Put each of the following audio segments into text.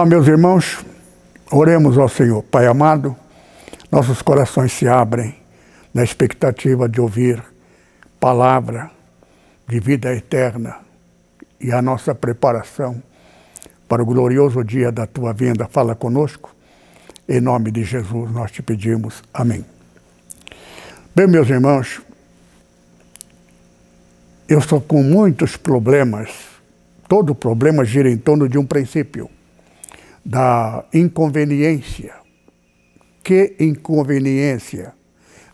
Olá, meus irmãos, oremos ao Senhor. Pai amado, nossos corações se abrem na expectativa de ouvir palavra de vida eterna e a nossa preparação para o glorioso dia da tua vinda. Fala conosco. Em nome de Jesus nós te pedimos. Amém. Bem, meus irmãos, eu estou com muitos problemas. Todo problema gira em torno de um princípio da inconveniência. Que inconveniência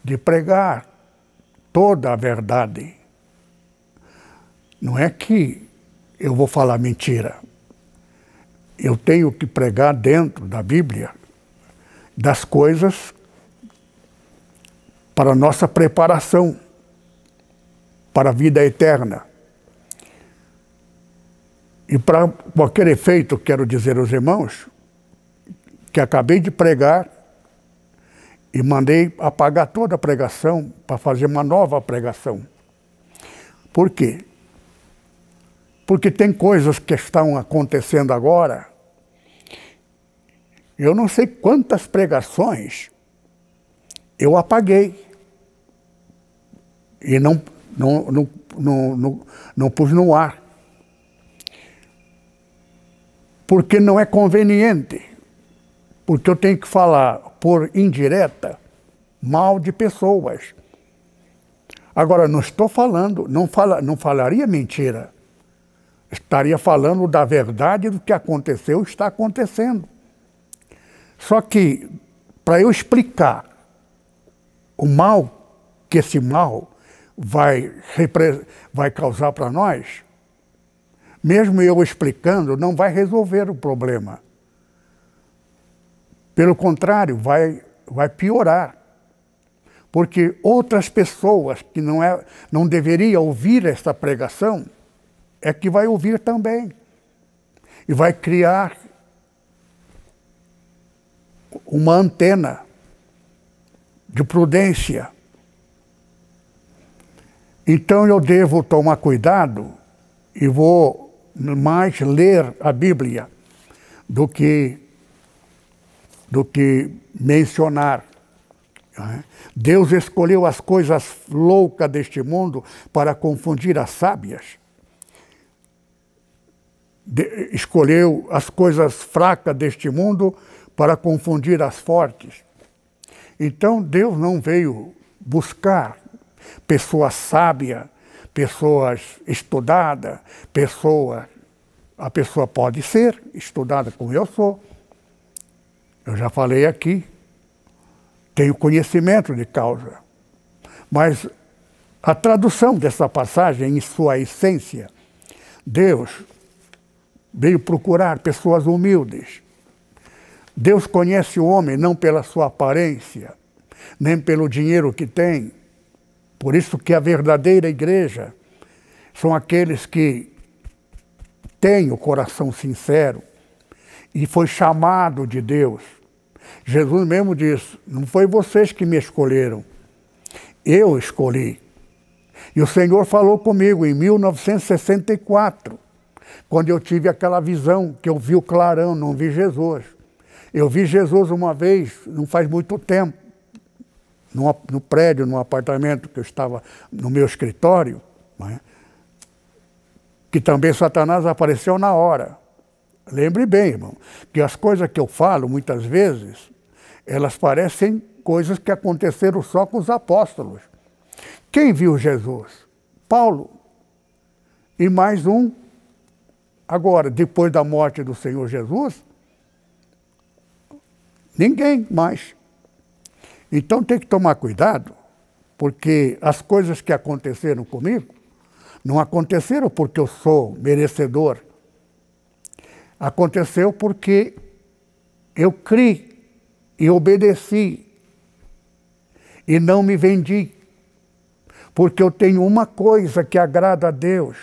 de pregar toda a verdade. Não é que eu vou falar mentira. Eu tenho que pregar dentro da Bíblia das coisas para nossa preparação para a vida eterna. E para qualquer efeito, quero dizer aos irmãos que acabei de pregar e mandei apagar toda a pregação para fazer uma nova pregação. Por quê? Porque tem coisas que estão acontecendo agora. Eu não sei quantas pregações eu apaguei e não, não, não, não, não, não pus no ar porque não é conveniente, porque eu tenho que falar por indireta mal de pessoas. Agora, não estou falando, não, fala, não falaria mentira. Estaria falando da verdade do que aconteceu e está acontecendo. Só que, para eu explicar o mal que esse mal vai, vai causar para nós, mesmo eu explicando, não vai resolver o problema. Pelo contrário, vai, vai piorar. Porque outras pessoas que não, é, não deveriam ouvir esta pregação é que vai ouvir também. E vai criar uma antena de prudência. Então eu devo tomar cuidado e vou mais ler a Bíblia do que, do que mencionar. É? Deus escolheu as coisas loucas deste mundo para confundir as sábias. De, escolheu as coisas fracas deste mundo para confundir as fortes. Então Deus não veio buscar pessoa sábia pessoas estudadas, pessoa, a pessoa pode ser estudada como eu sou. Eu já falei aqui, tenho conhecimento de causa. Mas a tradução dessa passagem, em sua essência, Deus veio procurar pessoas humildes. Deus conhece o homem não pela sua aparência, nem pelo dinheiro que tem, por isso que a verdadeira igreja são aqueles que têm o coração sincero e foi chamado de Deus. Jesus mesmo disse: "Não foi vocês que me escolheram. Eu escolhi". E o Senhor falou comigo em 1964, quando eu tive aquela visão que eu vi o clarão, não vi Jesus. Eu vi Jesus uma vez, não faz muito tempo no prédio, num apartamento que eu estava no meu escritório, né? que também Satanás apareceu na hora. Lembre bem, irmão, que as coisas que eu falo, muitas vezes, elas parecem coisas que aconteceram só com os apóstolos. Quem viu Jesus? Paulo. E mais um. Agora, depois da morte do Senhor Jesus, ninguém mais. Então tem que tomar cuidado, porque as coisas que aconteceram comigo não aconteceram porque eu sou merecedor. Aconteceu porque eu criei e obedeci e não me vendi. Porque eu tenho uma coisa que agrada a Deus.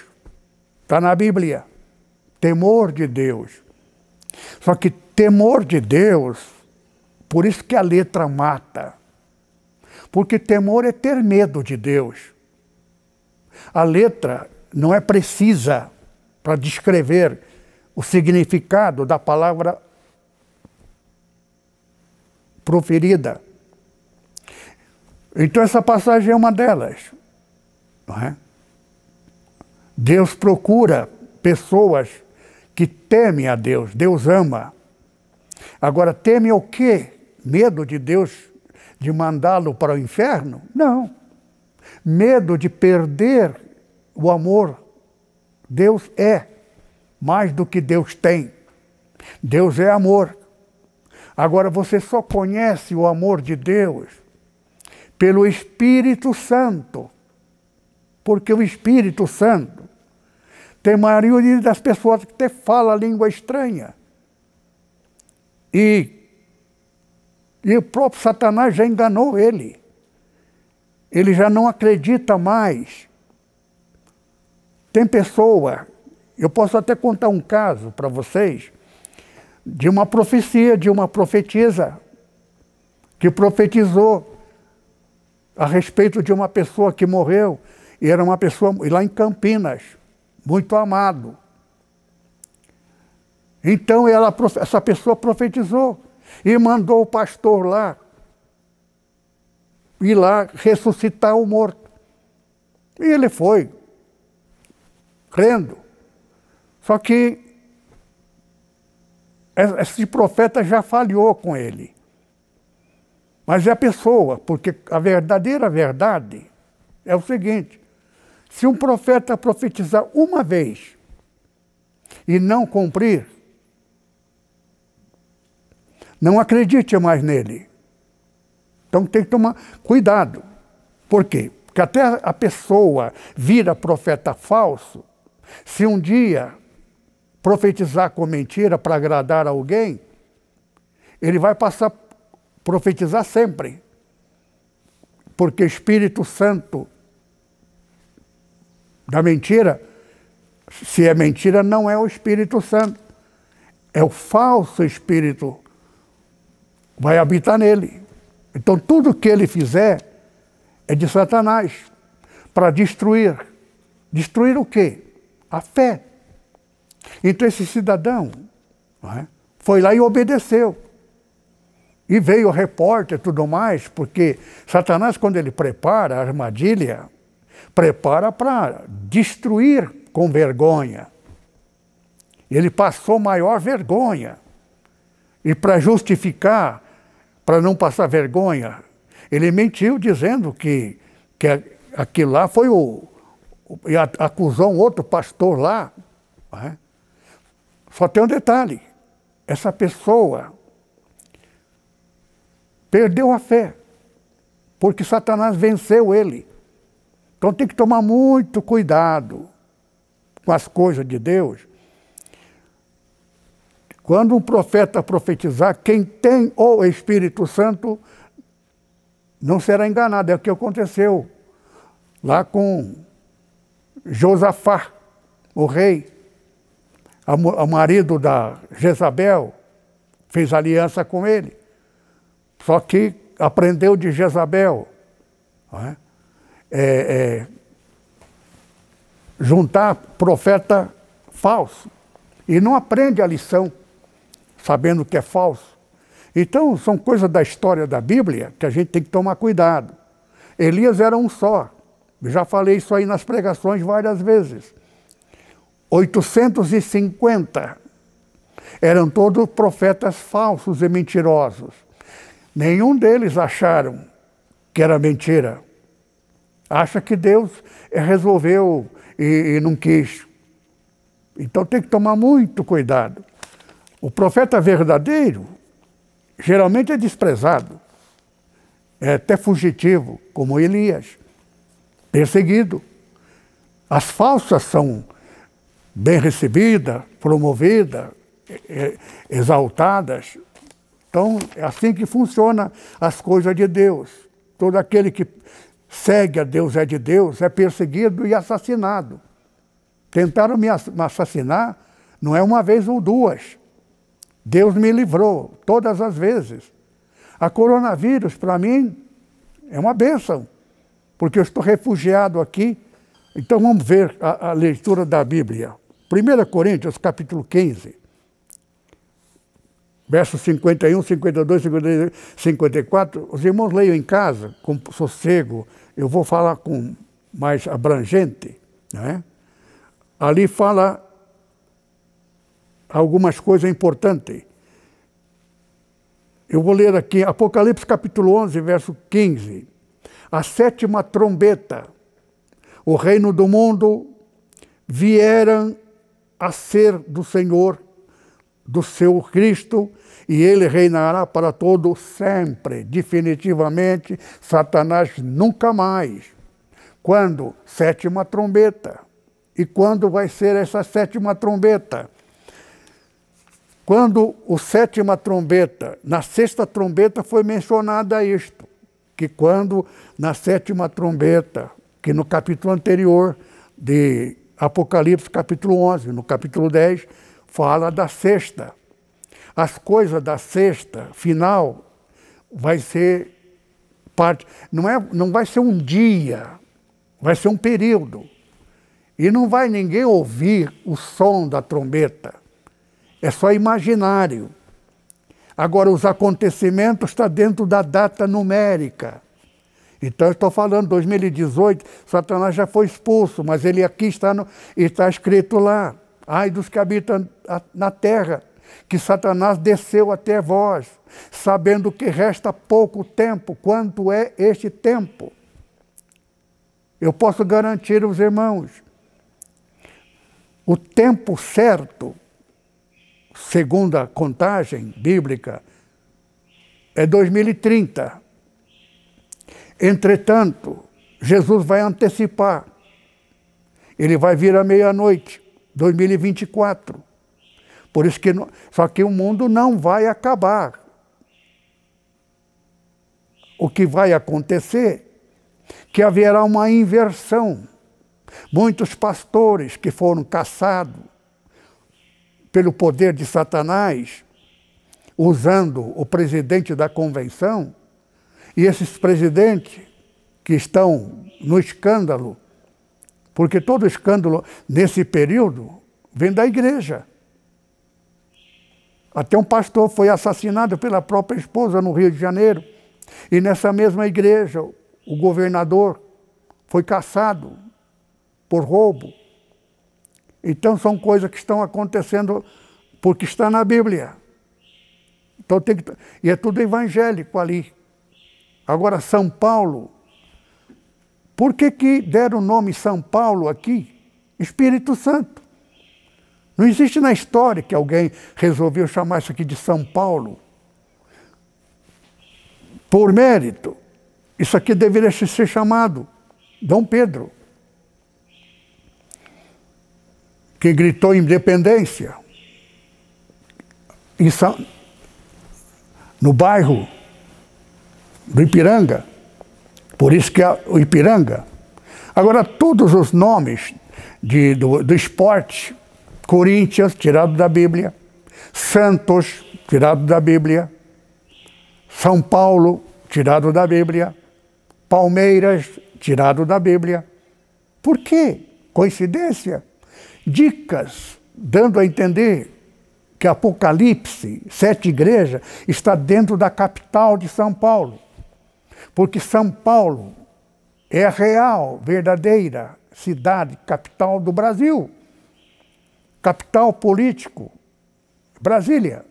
Está na Bíblia. Temor de Deus. Só que temor de Deus por isso que a letra mata. Porque temor é ter medo de Deus. A letra não é precisa para descrever o significado da palavra proferida. Então, essa passagem é uma delas. É? Deus procura pessoas que temem a Deus, Deus ama. Agora, teme o quê? Medo de Deus de mandá-lo para o inferno? Não. Medo de perder o amor. Deus é mais do que Deus tem. Deus é amor. Agora você só conhece o amor de Deus pelo Espírito Santo. Porque o Espírito Santo tem a maioria das pessoas que até fala língua estranha. E e o próprio Satanás já enganou ele. Ele já não acredita mais. Tem pessoa, eu posso até contar um caso para vocês, de uma profecia de uma profetisa que profetizou a respeito de uma pessoa que morreu, e era uma pessoa lá em Campinas, muito amado. Então ela, essa pessoa profetizou e mandou o pastor lá ir lá ressuscitar o morto. E ele foi, crendo. Só que esse profeta já falhou com ele. Mas é a pessoa, porque a verdadeira verdade é o seguinte: se um profeta profetizar uma vez e não cumprir, não acredite mais nele. Então tem que tomar cuidado. Por quê? Porque até a pessoa vira profeta falso, se um dia profetizar com mentira para agradar alguém, ele vai passar a profetizar sempre. Porque Espírito Santo da mentira, se é mentira, não é o Espírito Santo. É o falso Espírito vai habitar nele. Então tudo que ele fizer é de Satanás para destruir. Destruir o quê? A fé. Então esse cidadão é? foi lá e obedeceu. E veio o repórter e tudo mais, porque Satanás, quando ele prepara a armadilha, prepara para destruir com vergonha. Ele passou maior vergonha. E para justificar para não passar vergonha, ele mentiu dizendo que, que aquilo lá foi o. E acusou um outro pastor lá. Né? Só tem um detalhe: essa pessoa perdeu a fé, porque Satanás venceu ele. Então tem que tomar muito cuidado com as coisas de Deus, quando um profeta profetizar, quem tem o Espírito Santo não será enganado. É o que aconteceu lá com Josafá, o rei, o marido da Jezabel, fez aliança com ele. Só que aprendeu de Jezabel. É? É, é, juntar profeta falso. E não aprende a lição sabendo que é falso. Então, são coisas da história da Bíblia que a gente tem que tomar cuidado. Elias era um só. já falei isso aí nas pregações várias vezes. 850 eram todos profetas falsos e mentirosos. Nenhum deles acharam que era mentira. Acha que Deus resolveu e, e não quis. Então tem que tomar muito cuidado. O profeta verdadeiro geralmente é desprezado, é até fugitivo, como Elias, perseguido. As falsas são bem recebidas, promovidas, exaltadas. Então, é assim que funciona as coisas de Deus. Todo aquele que segue a Deus é de Deus, é perseguido e assassinado. Tentaram me assassinar não é uma vez ou duas. Deus me livrou todas as vezes. A coronavírus, para mim, é uma bênção, porque eu estou refugiado aqui. Então vamos ver a, a leitura da Bíblia. 1 Coríntios, capítulo 15, versos 51, 52, 53, 54. Os irmãos leiam em casa, com sossego. Eu vou falar com mais abrangente. Né? Ali fala algumas coisas importantes. Eu vou ler aqui Apocalipse capítulo 11, verso 15. A sétima trombeta, o reino do mundo vieram a ser do Senhor, do seu Cristo, e ele reinará para todo sempre, definitivamente, Satanás nunca mais. Quando? Sétima trombeta. E quando vai ser essa sétima trombeta? Quando o sétima trombeta, na sexta trombeta foi mencionada isto, que quando na sétima trombeta, que no capítulo anterior de Apocalipse, capítulo 11, no capítulo 10, fala da sexta. As coisas da sexta final vai ser parte, não, é, não vai ser um dia, vai ser um período. E não vai ninguém ouvir o som da trombeta é só imaginário. Agora, os acontecimentos estão tá dentro da data numérica. Então, estou falando, 2018, Satanás já foi expulso, mas ele aqui está, no, está escrito lá. Ai dos que habitam na terra, que Satanás desceu até vós, sabendo que resta pouco tempo. Quanto é este tempo? Eu posso garantir aos irmãos, o tempo certo segundo a contagem bíblica, é 2030. Entretanto, Jesus vai antecipar. Ele vai vir à meia-noite, 2024. Por isso que não, só que o mundo não vai acabar. O que vai acontecer é que haverá uma inversão. Muitos pastores que foram caçados pelo poder de Satanás, usando o presidente da convenção, e esses presidentes que estão no escândalo, porque todo escândalo nesse período vem da igreja. Até um pastor foi assassinado pela própria esposa no Rio de Janeiro. E nessa mesma igreja, o governador foi caçado por roubo. Então são coisas que estão acontecendo porque está na Bíblia. Então tem que, e é tudo evangélico ali. Agora, São Paulo, por que, que deram o nome São Paulo aqui? Espírito Santo. Não existe na história que alguém resolveu chamar isso aqui de São Paulo. Por mérito, isso aqui deveria ser chamado Dom Pedro. que gritou independência. Em São, no bairro do Ipiranga. Por isso que é o Ipiranga. Agora, todos os nomes de, do, do esporte, Corinthians, tirado da Bíblia, Santos, tirado da Bíblia, São Paulo, tirado da Bíblia, Palmeiras, tirado da Bíblia. Por quê? Coincidência? dicas, dando a entender que Apocalipse, sete igrejas, está dentro da capital de São Paulo. Porque São Paulo é a real, verdadeira cidade, capital do Brasil, capital político, Brasília,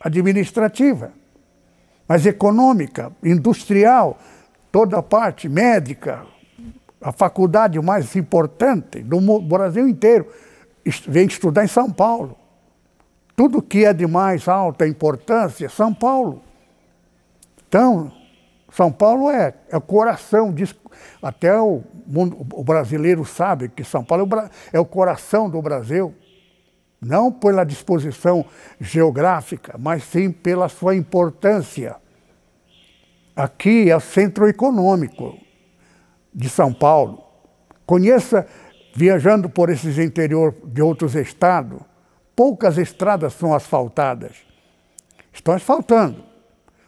administrativa, mas econômica, industrial, toda a parte médica, a faculdade mais importante do Brasil inteiro vem estudar em São Paulo. Tudo que é de mais alta importância, é São Paulo. Então, São Paulo é, é o coração, diz, até o, mundo, o brasileiro sabe que São Paulo é, é o coração do Brasil, não pela disposição geográfica, mas sim pela sua importância. Aqui é o centro econômico, de São Paulo, conheça, viajando por esses interior de outros estados, poucas estradas são asfaltadas. Estão asfaltando.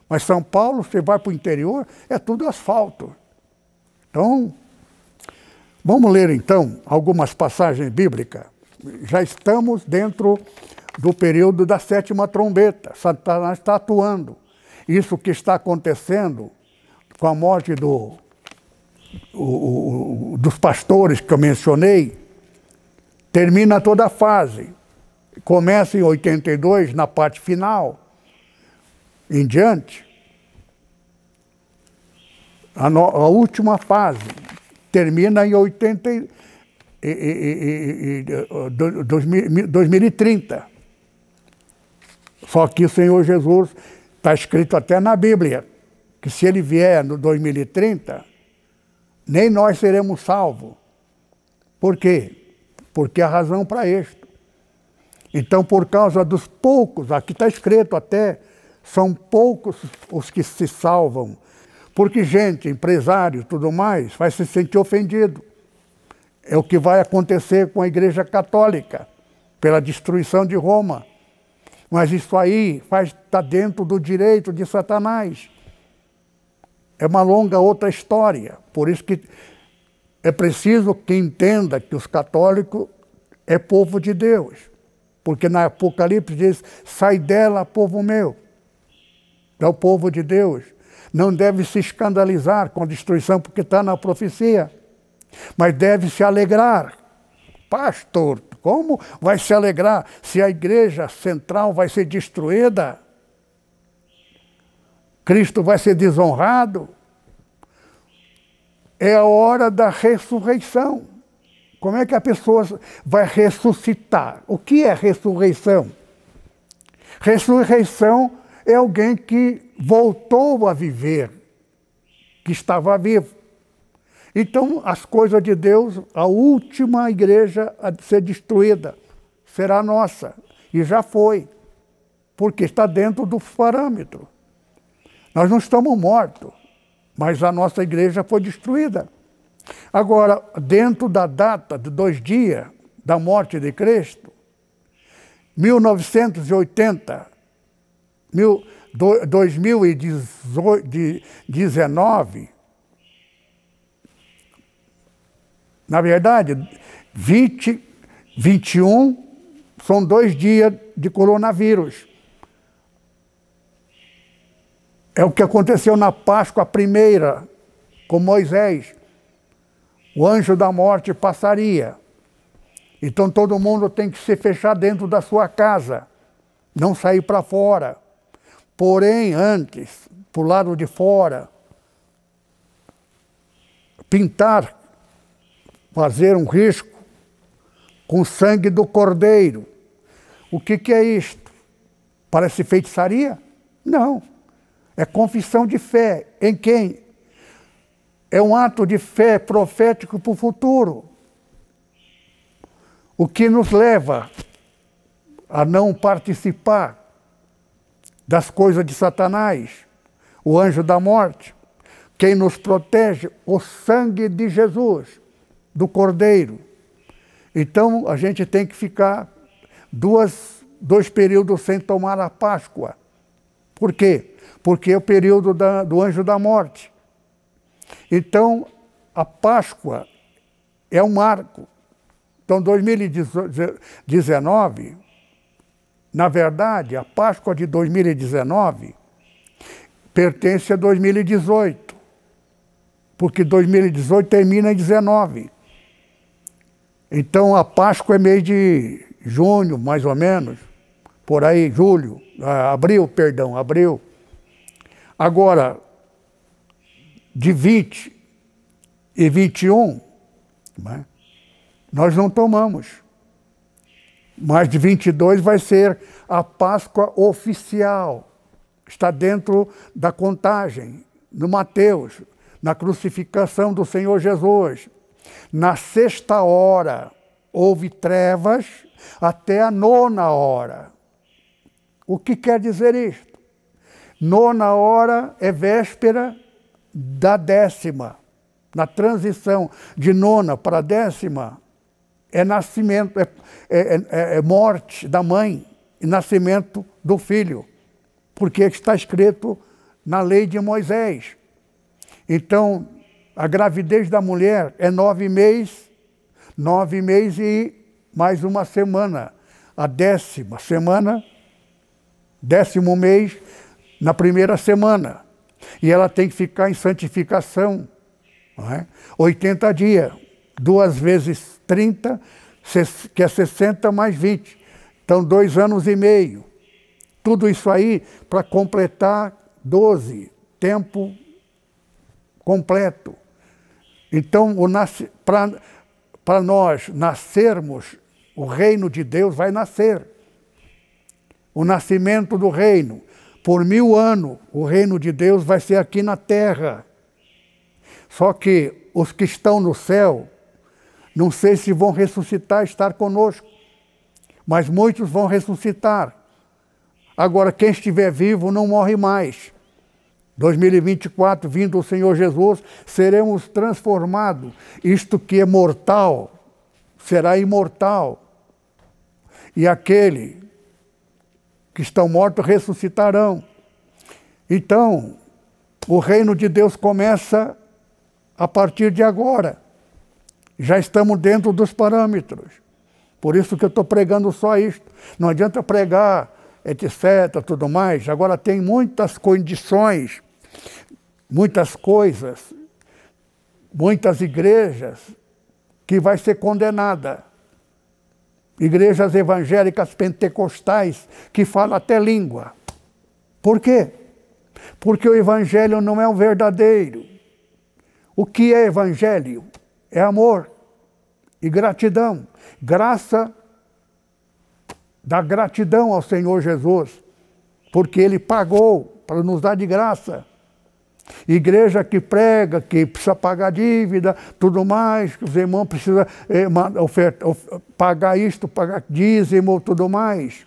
Mas São Paulo, você vai para o interior, é tudo asfalto. Então, vamos ler então algumas passagens bíblicas. Já estamos dentro do período da sétima trombeta. Satanás está atuando. Isso que está acontecendo com a morte do o, o, dos pastores que eu mencionei, termina toda a fase. Começa em 82, na parte final, em diante. A, no, a última fase termina em 80, e, e, e, e dois, 2030. Só que o Senhor Jesus está escrito até na Bíblia, que se ele vier no 2030, nem nós seremos salvos. Por quê? Porque a razão para isto. Então, por causa dos poucos, aqui está escrito até, são poucos os que se salvam. Porque gente, empresário, tudo mais, vai se sentir ofendido. É o que vai acontecer com a Igreja Católica, pela destruição de Roma. Mas isso aí está dentro do direito de Satanás. É uma longa outra história. Por isso que é preciso que entenda que os católicos é povo de Deus. Porque na Apocalipse diz: sai dela, povo meu. É o povo de Deus. Não deve se escandalizar com a destruição, porque está na profecia. Mas deve se alegrar. Pastor, como vai se alegrar se a igreja central vai ser destruída? Cristo vai ser desonrado. É a hora da ressurreição. Como é que a pessoa vai ressuscitar? O que é ressurreição? Ressurreição é alguém que voltou a viver, que estava vivo. Então, as coisas de Deus, a última igreja a ser destruída será nossa. E já foi, porque está dentro do parâmetro. Nós não estamos mortos, mas a nossa igreja foi destruída. Agora, dentro da data de dois dias da morte de Cristo, 1980, 2019, na verdade, 20, 21 são dois dias de coronavírus. É o que aconteceu na Páscoa primeira, com Moisés. O anjo da morte passaria. Então todo mundo tem que se fechar dentro da sua casa, não sair para fora. Porém, antes, para o lado de fora, pintar, fazer um risco com sangue do cordeiro. O que, que é isto? Parece feitiçaria? Não. É confissão de fé. Em quem? É um ato de fé profético para o futuro. O que nos leva a não participar das coisas de Satanás, o anjo da morte. Quem nos protege? O sangue de Jesus, do Cordeiro. Então a gente tem que ficar duas, dois períodos sem tomar a Páscoa. Por quê? porque é o período da, do anjo da morte. Então, a Páscoa é um marco. Então, 2019, na verdade, a Páscoa de 2019 pertence a 2018, porque 2018 termina em 19. Então, a Páscoa é mês de junho, mais ou menos, por aí, julho, ah, abril, perdão, abril. Agora, de 20 e 21, né, nós não tomamos. Mas de 22 vai ser a Páscoa oficial. Está dentro da contagem, no Mateus, na crucificação do Senhor Jesus. Na sexta hora houve trevas até a nona hora. O que quer dizer isto? Nona hora é véspera da décima. Na transição de nona para décima é nascimento, é é, é, é, é morte da mãe e nascimento do filho, porque está escrito na lei de Moisés. Então, a gravidez da mulher é nove meses, nove meses e mais uma semana. A décima semana, décimo mês, na primeira semana. E ela tem que ficar em santificação. Não é? 80 dias, duas vezes 30, que é 60 mais 20. Então, dois anos e meio. Tudo isso aí para completar 12, tempo completo. Então, para nós nascermos, o reino de Deus vai nascer. O nascimento do reino por mil anos o reino de Deus vai ser aqui na terra. Só que os que estão no céu, não sei se vão ressuscitar estar conosco, mas muitos vão ressuscitar. Agora, quem estiver vivo não morre mais. 2024, vindo o Senhor Jesus, seremos transformados. Isto que é mortal será imortal. E aquele que estão mortos ressuscitarão. Então, o reino de Deus começa a partir de agora. Já estamos dentro dos parâmetros. Por isso que eu estou pregando só isto. Não adianta pregar, etc., tudo mais. Agora tem muitas condições, muitas coisas, muitas igrejas que vai ser condenada igrejas evangélicas pentecostais que falam até língua. Por quê? Porque o evangelho não é o verdadeiro. O que é evangelho? É amor e gratidão. Graça da gratidão ao Senhor Jesus, porque ele pagou para nos dar de graça. Igreja que prega, que precisa pagar dívida, tudo mais, que os irmãos precisam eh, oferta, of, pagar isto, pagar dízimo, tudo mais.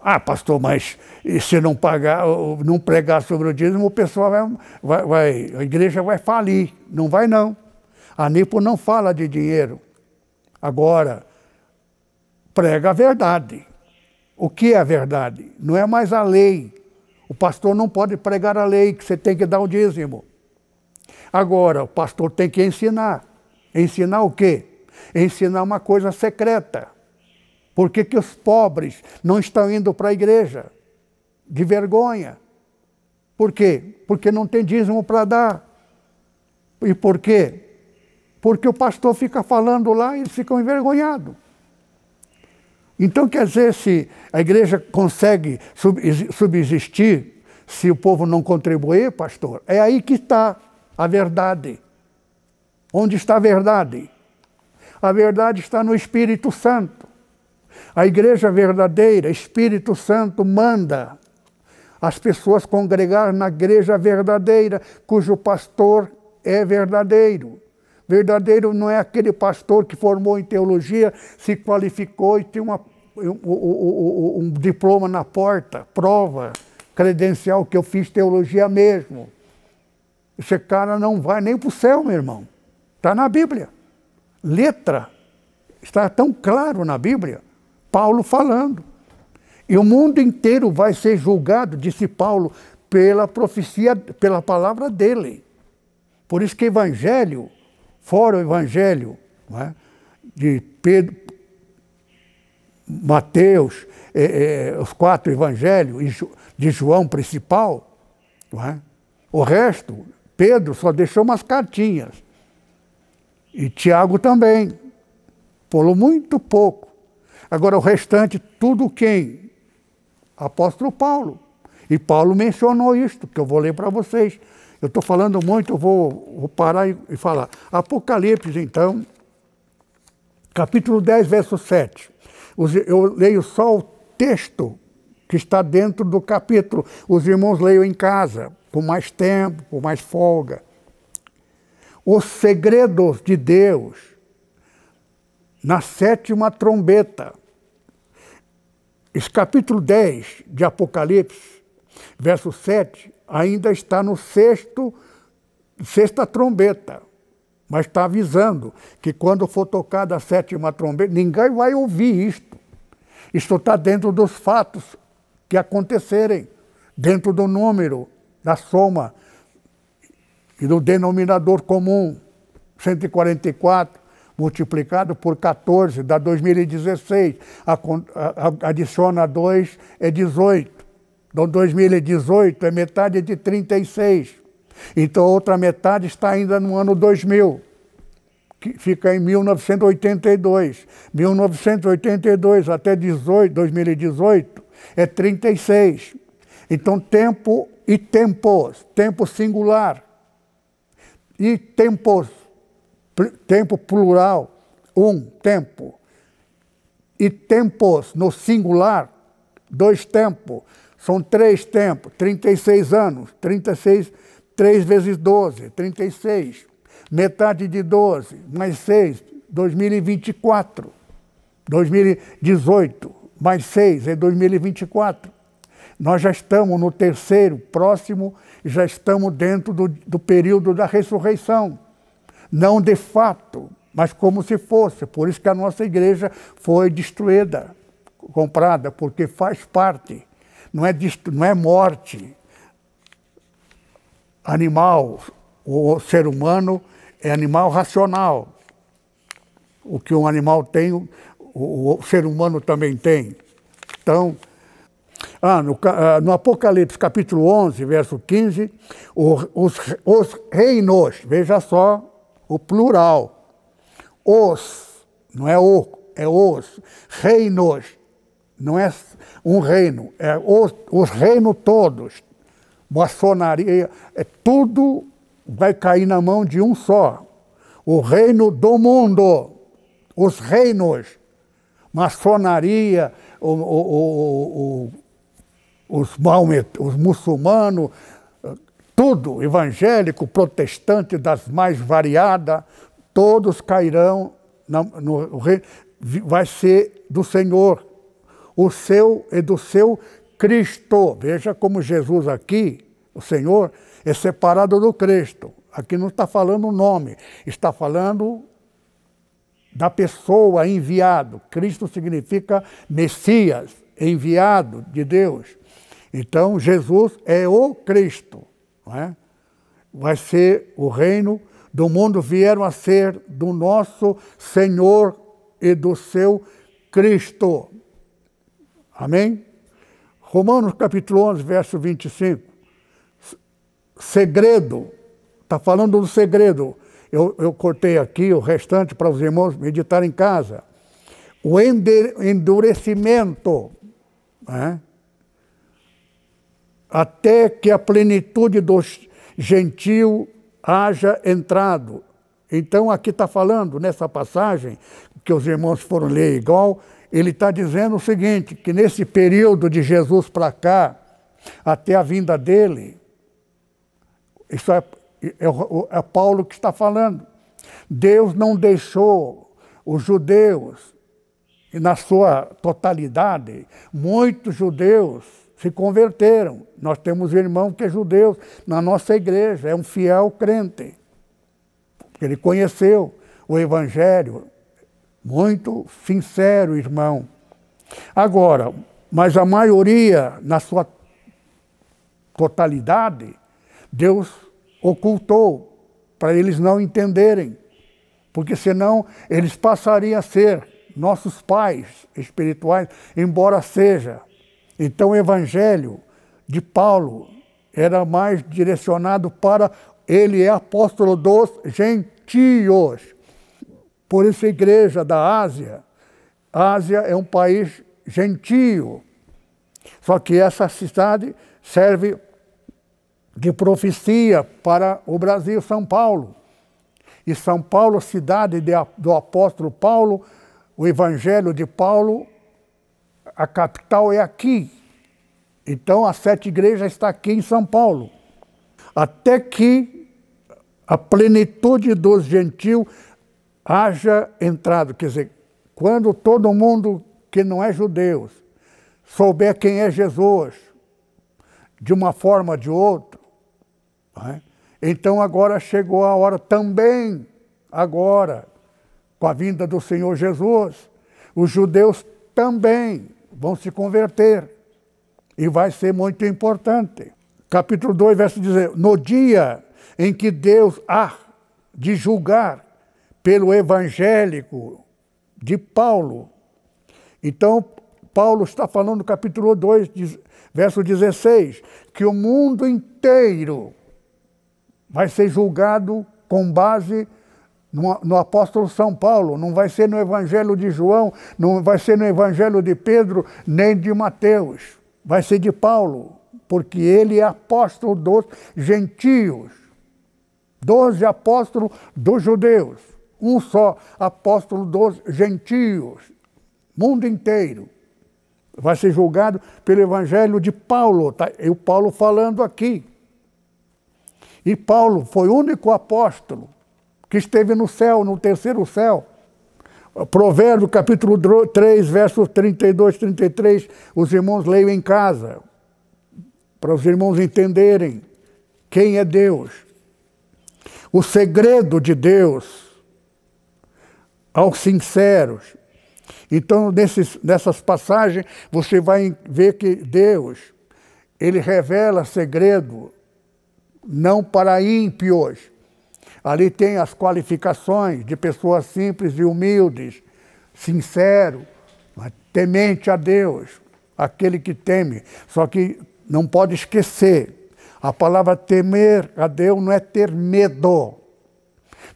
Ah, pastor, mas eh, se não pagar, não pregar sobre o dízimo, o pessoal vai, vai, vai, a igreja vai falir. Não vai não. A Nipo não fala de dinheiro. Agora, prega a verdade. O que é a verdade? Não é mais a lei o pastor não pode pregar a lei, que você tem que dar o dízimo. Agora, o pastor tem que ensinar. Ensinar o quê? Ensinar uma coisa secreta. Por que, que os pobres não estão indo para a igreja? De vergonha. Por quê? Porque não tem dízimo para dar. E por quê? Porque o pastor fica falando lá e eles ficam envergonhados. Então, quer dizer, se a igreja consegue subsistir, se o povo não contribuir, pastor, é aí que está a verdade. Onde está a verdade? A verdade está no Espírito Santo. A igreja verdadeira, Espírito Santo, manda as pessoas congregar na igreja verdadeira, cujo pastor é verdadeiro. Verdadeiro não é aquele pastor que formou em teologia, se qualificou e tem uma, um, um, um diploma na porta, prova, credencial que eu fiz teologia mesmo. Esse cara não vai nem para o céu, meu irmão. Está na Bíblia. Letra. Está tão claro na Bíblia. Paulo falando. E o mundo inteiro vai ser julgado, disse Paulo, pela profecia, pela palavra dele. Por isso que evangelho fora o Evangelho é? de Pedro, Mateus, é, é, os quatro Evangelhos de João principal, é? o resto, Pedro só deixou umas cartinhas. E Tiago também, pulou muito pouco. Agora, o restante, tudo quem? Apóstolo Paulo. E Paulo mencionou isto, que eu vou ler para vocês. Eu estou falando muito, vou, vou parar e, e falar. Apocalipse, então, capítulo 10, verso 7. Eu leio só o texto que está dentro do capítulo. Os irmãos leiam em casa, por mais tempo, por mais folga. Os segredos de Deus na sétima trombeta. Esse capítulo 10 de Apocalipse, verso 7, ainda está no sexto, sexta trombeta, mas está avisando que quando for tocada a sétima trombeta, ninguém vai ouvir isto. Isto está dentro dos fatos que acontecerem, dentro do número, da soma e do denominador comum, 144 multiplicado por 14 dá 2016, adiciona 2 é 18. Então, 2018 é metade de 36. Então, a outra metade está ainda no ano 2000, que fica em 1982. 1982 até 18, 2018 é 36. Então, tempo e tempos, tempo singular. E tempos, tempo plural, um tempo. E tempos no singular, dois tempos. São três tempos, 36 anos, 36, 3 vezes 12, 36. Metade de 12, mais 6, 2024. 2018, mais 6, é 2024. Nós já estamos no terceiro, próximo, já estamos dentro do, do período da ressurreição. Não de fato, mas como se fosse. Por isso que a nossa igreja foi destruída, comprada, porque faz parte não é, não é morte. Animal, o ser humano é animal racional. O que um animal tem, o, o ser humano também tem. Então, ah, no, ah, no, Apocalipse capítulo 11, verso 15, o, os, os, reinos, veja só o plural, os, não é o, é os, reinos não é um reino, é os, os reinos todos. Maçonaria, é tudo vai cair na mão de um só. O reino do mundo, os reinos, maçonaria, o, o, o, os, maomet, os muçulmanos, tudo, evangélico, protestante das mais variadas, todos cairão no, no, vai ser do Senhor o seu e do seu Cristo. Veja como Jesus aqui, o Senhor, é separado do Cristo. Aqui não está falando o nome, está falando da pessoa enviado. Cristo significa Messias, enviado de Deus. Então, Jesus é o Cristo. Não é? Vai ser o reino do mundo, vieram a ser do nosso Senhor e do seu Cristo. Amém? Romanos capítulo 11, verso 25. Segredo. Está falando do segredo. Eu, eu cortei aqui o restante para os irmãos meditarem em casa. O endurecimento. Né? Até que a plenitude do gentil haja entrado. Então aqui está falando, nessa passagem, que os irmãos foram ler igual, ele está dizendo o seguinte: que nesse período de Jesus para cá, até a vinda dele, isso é, é, é Paulo que está falando. Deus não deixou os judeus, e na sua totalidade, muitos judeus se converteram. Nós temos um irmão que é judeu na nossa igreja, é um fiel crente. Ele conheceu o Evangelho, muito sincero, irmão. Agora, mas a maioria, na sua totalidade, Deus ocultou para eles não entenderem, porque senão eles passariam a ser nossos pais espirituais, embora seja. Então o evangelho de Paulo era mais direcionado para ele é apóstolo dos gentios. Por isso a igreja da Ásia, Ásia é um país gentio. Só que essa cidade serve de profecia para o Brasil, São Paulo. E São Paulo, cidade de, do apóstolo Paulo, o evangelho de Paulo, a capital é aqui. Então a sete igrejas está aqui em São Paulo. Até que a plenitude dos gentios haja entrado, quer dizer, quando todo mundo que não é judeu souber quem é Jesus, de uma forma ou de outra, é? então agora chegou a hora também, agora, com a vinda do Senhor Jesus, os judeus também vão se converter. E vai ser muito importante. Capítulo 2, verso 10. No dia em que Deus há de julgar pelo evangélico de Paulo. Então, Paulo está falando no capítulo 2, verso 16, que o mundo inteiro vai ser julgado com base no, no, apóstolo São Paulo, não vai ser no evangelho de João, não vai ser no evangelho de Pedro, nem de Mateus, vai ser de Paulo, porque ele é apóstolo dos gentios, doze apóstolos dos judeus um só apóstolo dos gentios, mundo inteiro. Vai ser julgado pelo evangelho de Paulo, tá? e o Paulo falando aqui. E Paulo foi o único apóstolo que esteve no céu, no terceiro céu. Provérbio capítulo 3, versos 32, 33, os irmãos leiam em casa, para os irmãos entenderem quem é Deus. O segredo de Deus aos sinceros. Então, nesses, nessas passagens, você vai ver que Deus, ele revela segredo, não para ímpios. Ali tem as qualificações de pessoas simples e humildes, sincero, temente a Deus, aquele que teme. Só que não pode esquecer, a palavra temer a Deus não é ter medo,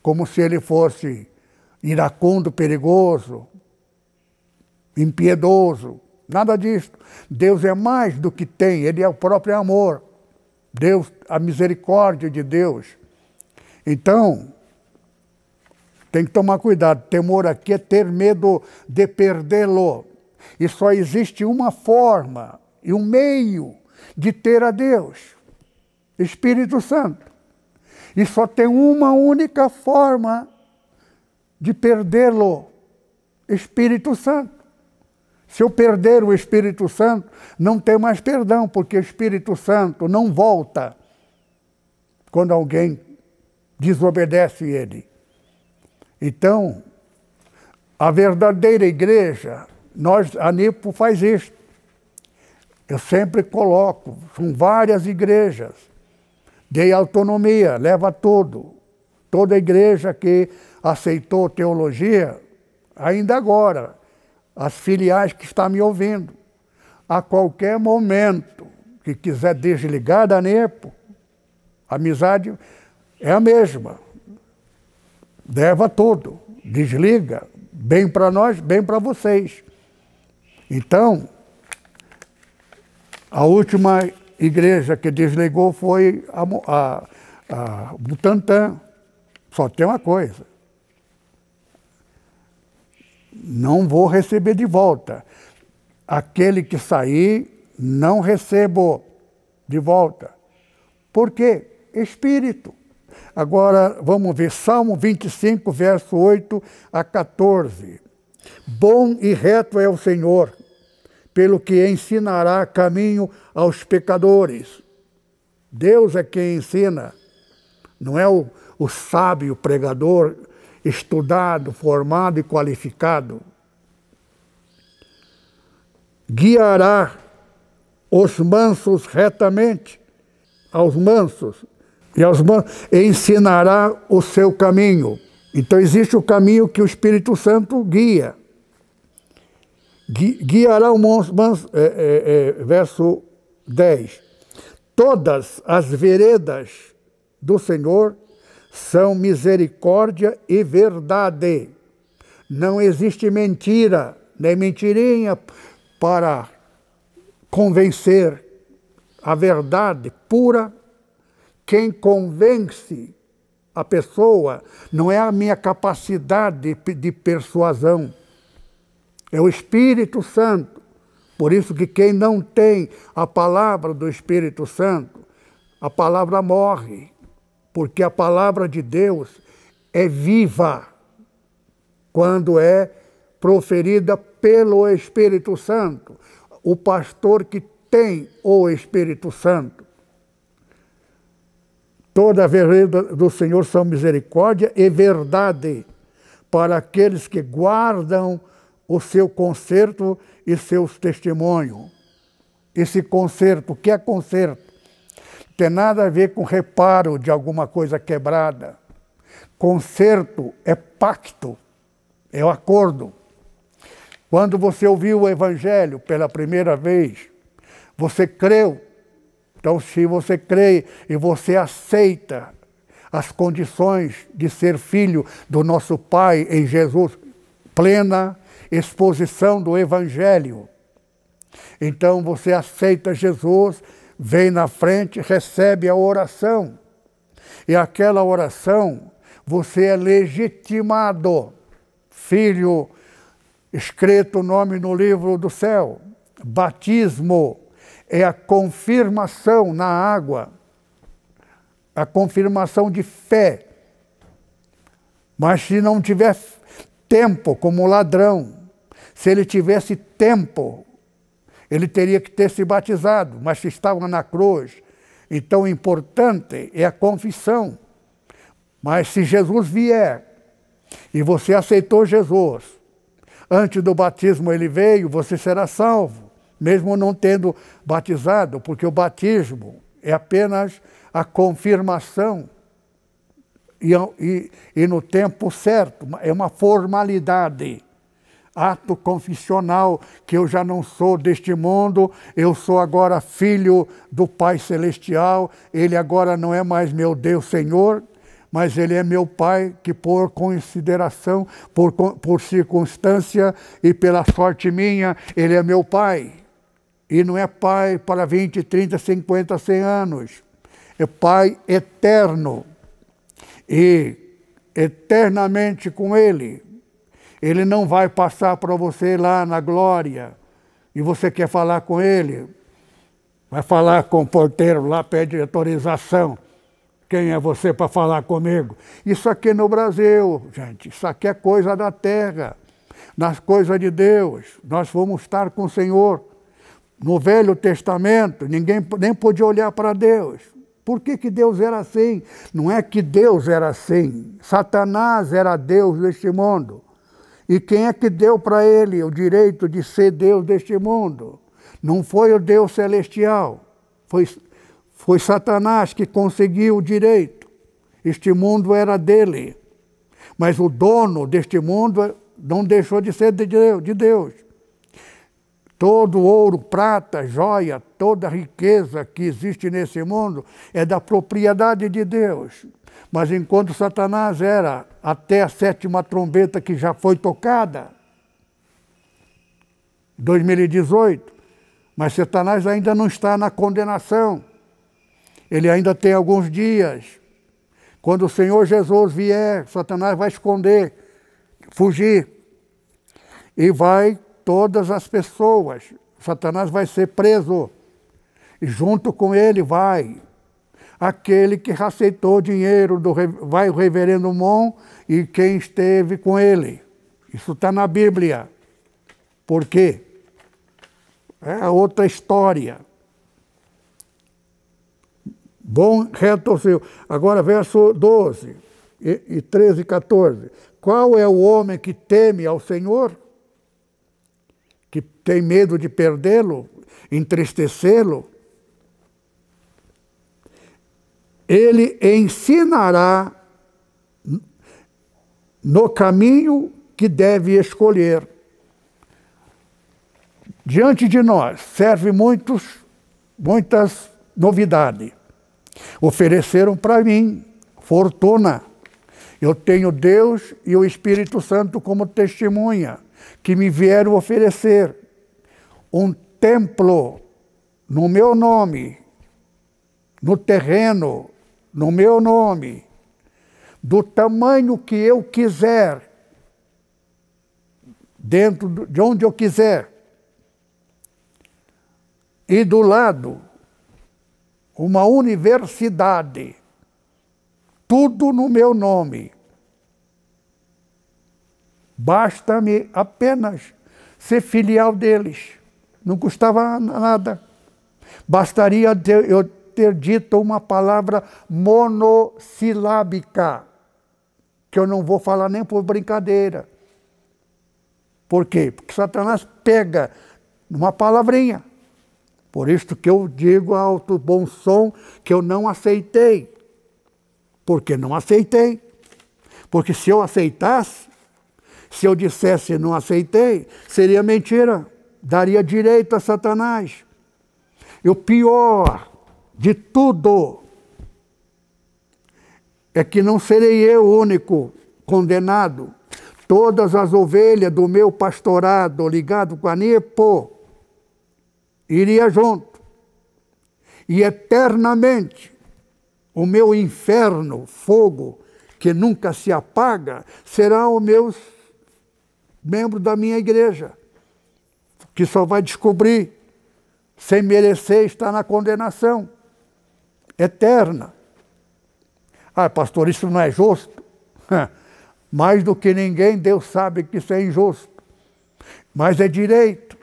como se ele fosse iracundo, perigoso, impiedoso. Nada disso. Deus é mais do que tem, Ele é o próprio amor. Deus, a misericórdia de Deus. Então, tem que tomar cuidado. Temor aqui é ter medo de perdê-lo. E só existe uma forma e um meio de ter a Deus, Espírito Santo. E só tem uma única forma de perdê-lo, Espírito Santo. Se eu perder o Espírito Santo, não tem mais perdão, porque o Espírito Santo não volta quando alguém desobedece ele. Então, a verdadeira igreja, nós, a NIPO faz isso. Eu sempre coloco, são várias igrejas. Dei autonomia, leva tudo. Toda igreja que aceitou teologia, ainda agora, as filiais que estão me ouvindo, a qualquer momento que quiser desligar da NEPO, a amizade é a mesma. Deva tudo, desliga, bem para nós, bem para vocês. Então, a última igreja que desligou foi a, a, a Só tem uma coisa, não vou receber de volta. Aquele que sair, não recebo de volta. Por quê? Espírito. Agora vamos ver Salmo 25, verso 8 a 14. Bom e reto é o Senhor, pelo que ensinará caminho aos pecadores. Deus é quem ensina, não é o, o sábio pregador estudado, formado e qualificado, guiará os mansos retamente, aos mansos, e aos mansos, e ensinará o seu caminho. Então existe o caminho que o Espírito Santo guia. Guiará o manso, é, é, é, verso 10. Todas as veredas do Senhor são misericórdia e verdade. Não existe mentira, nem mentirinha para convencer a verdade pura. Quem convence a pessoa não é a minha capacidade de persuasão, é o Espírito Santo. Por isso que quem não tem a palavra do Espírito Santo, a palavra morre porque a palavra de Deus é viva quando é proferida pelo Espírito Santo. O pastor que tem o Espírito Santo. Toda a verdade do Senhor são misericórdia e verdade para aqueles que guardam o seu conserto e seus testemunhos. Esse conserto, o que é conserto? tem nada a ver com reparo de alguma coisa quebrada. Conserto é pacto, é o acordo. Quando você ouviu o Evangelho pela primeira vez, você creu. Então, se você crê e você aceita as condições de ser filho do nosso Pai em Jesus, plena exposição do Evangelho. Então você aceita Jesus vem na frente, recebe a oração. E aquela oração você é legitimado, filho, escrito o nome no livro do céu. Batismo é a confirmação na água, a confirmação de fé. Mas se não tiver tempo, como ladrão, se ele tivesse tempo, ele teria que ter se batizado, mas estava na cruz. Então, o importante é a confissão. Mas se Jesus vier e você aceitou Jesus, antes do batismo ele veio, você será salvo, mesmo não tendo batizado, porque o batismo é apenas a confirmação e, e, e no tempo certo, é uma formalidade ato confissional, que eu já não sou deste mundo, eu sou agora filho do Pai Celestial, ele agora não é mais meu Deus Senhor, mas ele é meu Pai, que por consideração, por, por circunstância e pela sorte minha, ele é meu Pai. E não é Pai para 20, 30, 50, 100 anos. É Pai eterno. E eternamente com Ele ele não vai passar para você lá na glória. E você quer falar com ele? Vai falar com o porteiro lá, pede autorização. Quem é você para falar comigo? Isso aqui no Brasil, gente, isso aqui é coisa da terra, nas coisas de Deus. Nós vamos estar com o Senhor. No Velho Testamento, ninguém nem podia olhar para Deus. Por que, que Deus era assim? Não é que Deus era assim. Satanás era Deus deste mundo. E quem é que deu para ele o direito de ser Deus deste mundo? Não foi o Deus celestial, foi, foi Satanás que conseguiu o direito. Este mundo era dele. Mas o dono deste mundo não deixou de ser de Deus. Todo ouro, prata, joia, toda riqueza que existe nesse mundo é da propriedade de Deus. Mas enquanto Satanás era até a sétima trombeta que já foi tocada, 2018, mas Satanás ainda não está na condenação. Ele ainda tem alguns dias. Quando o Senhor Jesus vier, Satanás vai esconder, fugir. E vai todas as pessoas. Satanás vai ser preso. E junto com ele vai aquele que aceitou dinheiro do vai o reverendo Mon e quem esteve com ele. Isso está na Bíblia. Por quê? É outra história. Bom retorceu. Agora, verso 12 e, e 13 e 14. Qual é o homem que teme ao Senhor? Que tem medo de perdê-lo, entristecê-lo? ele ensinará no caminho que deve escolher. Diante de nós serve muitos, muitas novidades. Ofereceram para mim fortuna. Eu tenho Deus e o Espírito Santo como testemunha, que me vieram oferecer um templo no meu nome, no terreno no meu nome, do tamanho que eu quiser, dentro de onde eu quiser, e do lado, uma universidade, tudo no meu nome. Basta-me apenas ser filial deles. Não custava nada. Bastaria eu ter dito uma palavra monossilábica, que eu não vou falar nem por brincadeira. Por quê? Porque Satanás pega numa palavrinha. Por isso que eu digo alto bom som que eu não aceitei. Porque não aceitei. Porque se eu aceitasse, se eu dissesse não aceitei, seria mentira. Daria direito a Satanás. E o pior de tudo. É que não serei eu o único condenado. Todas as ovelhas do meu pastorado ligado com a Nipo iria junto. E eternamente o meu inferno, fogo, que nunca se apaga, será o meus membros da minha igreja, que só vai descobrir, sem merecer, estar na condenação eterna. Ah, pastor, isso não é justo. Mais do que ninguém, Deus sabe que isso é injusto. Mas é direito.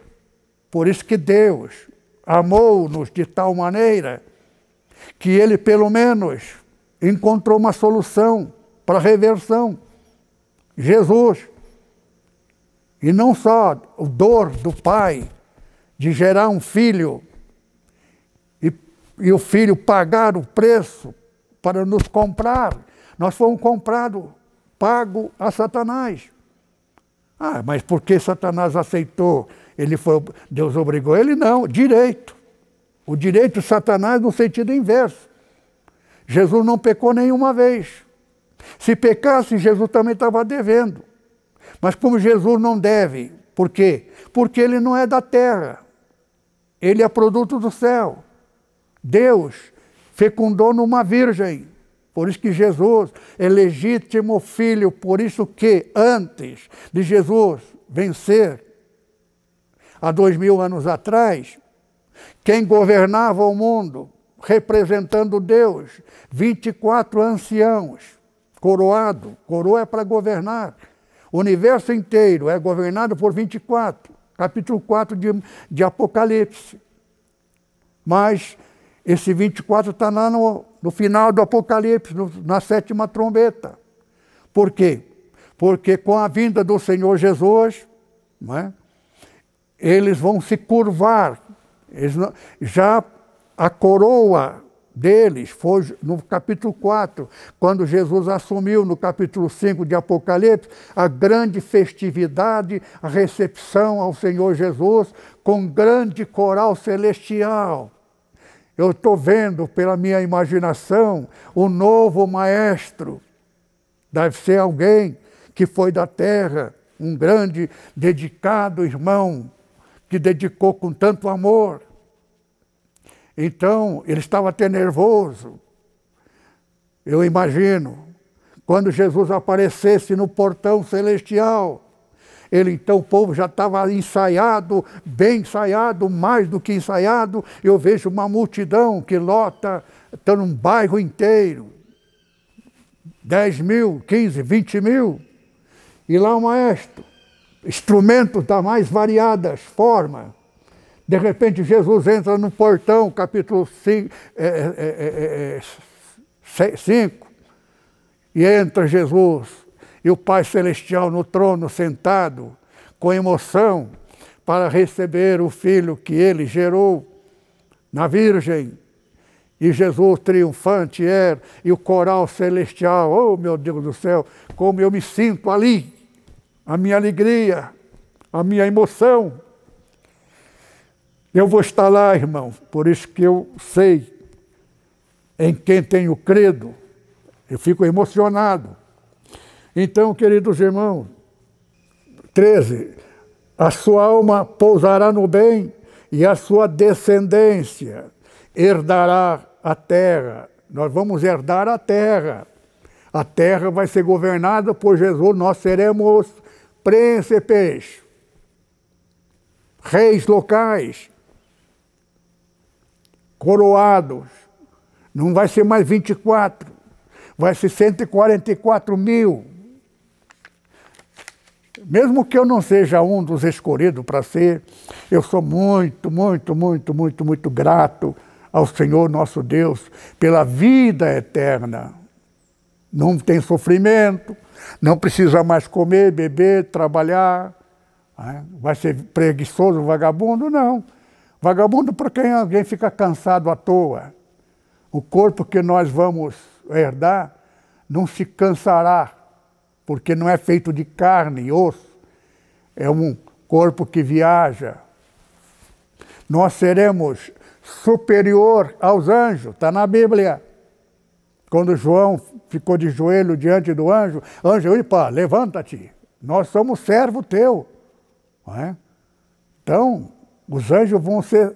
Por isso que Deus amou-nos de tal maneira que ele, pelo menos, encontrou uma solução para a reversão. Jesus. E não só o dor do pai de gerar um filho e o filho pagaram o preço para nos comprar. Nós fomos comprados, pago a Satanás. Ah, mas por que Satanás aceitou? Ele foi, Deus obrigou ele? Não, direito. O direito de Satanás no sentido inverso. Jesus não pecou nenhuma vez. Se pecasse, Jesus também estava devendo. Mas como Jesus não deve, por quê? Porque ele não é da terra. Ele é produto do céu. Deus fecundou numa virgem. Por isso que Jesus é legítimo filho, por isso que antes de Jesus vencer, há dois mil anos atrás, quem governava o mundo, representando Deus, 24 anciãos, coroado, coroa é para governar. O universo inteiro é governado por 24, capítulo 4 de, de Apocalipse. Mas esse 24 está lá no, no, final do Apocalipse, no, na sétima trombeta. Por quê? Porque com a vinda do Senhor Jesus, é? eles vão se curvar. Não, já a coroa deles foi no capítulo 4, quando Jesus assumiu no capítulo 5 de Apocalipse a grande festividade, a recepção ao Senhor Jesus com grande coral celestial. Eu estou vendo pela minha imaginação o novo maestro. Deve ser alguém que foi da terra, um grande, dedicado irmão, que dedicou com tanto amor. Então, ele estava até nervoso. Eu imagino, quando Jesus aparecesse no portão celestial, ele então, o povo já estava ensaiado, bem ensaiado, mais do que ensaiado. Eu vejo uma multidão que lota, está num bairro inteiro. 10 mil, 15, 20 mil. E lá o maestro, instrumentos das mais variadas formas. De repente Jesus entra no portão, capítulo 5, é, é, é, e entra Jesus e o Pai Celestial no trono sentado, com emoção, para receber o filho que ele gerou na Virgem. E Jesus triunfante era, e o coral celestial, oh meu Deus do céu, como eu me sinto ali, a minha alegria, a minha emoção. Eu vou estar lá, irmão, por isso que eu sei em quem tenho credo, eu fico emocionado. Então, queridos irmãos, 13. A sua alma pousará no bem e a sua descendência herdará a terra. Nós vamos herdar a terra. A terra vai ser governada por Jesus, nós seremos príncipes, reis locais, coroados. Não vai ser mais 24, vai ser 144 mil. Mesmo que eu não seja um dos escolhidos para ser, eu sou muito, muito, muito, muito, muito grato ao Senhor nosso Deus pela vida eterna. Não tem sofrimento, não precisa mais comer, beber, trabalhar. Ah, vai ser preguiçoso, vagabundo? Não. Vagabundo para quem alguém fica cansado à toa. O corpo que nós vamos herdar não se cansará porque não é feito de carne e osso, é um corpo que viaja. Nós seremos superior aos anjos, está na Bíblia. Quando João ficou de joelho diante do anjo, anjo, opa, levanta-te, nós somos servo teu. É? Então, os anjos vão ser.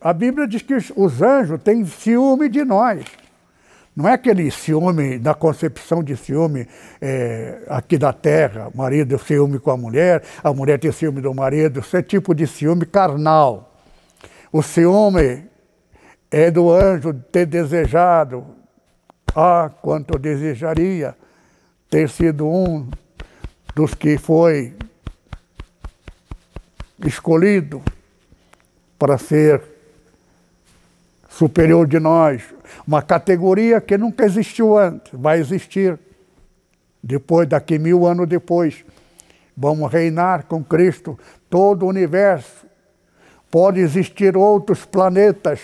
A Bíblia diz que os anjos têm ciúme de nós. Não é aquele ciúme da concepção de ciúme é, aqui da terra, marido ciúme com a mulher, a mulher tem ciúme do marido, isso é tipo de ciúme carnal. O ciúme é do anjo ter desejado, ah, quanto eu desejaria ter sido um dos que foi escolhido para ser superior de nós, uma categoria que nunca existiu antes, vai existir depois, daqui mil anos depois. Vamos reinar com Cristo todo o universo. Pode existir outros planetas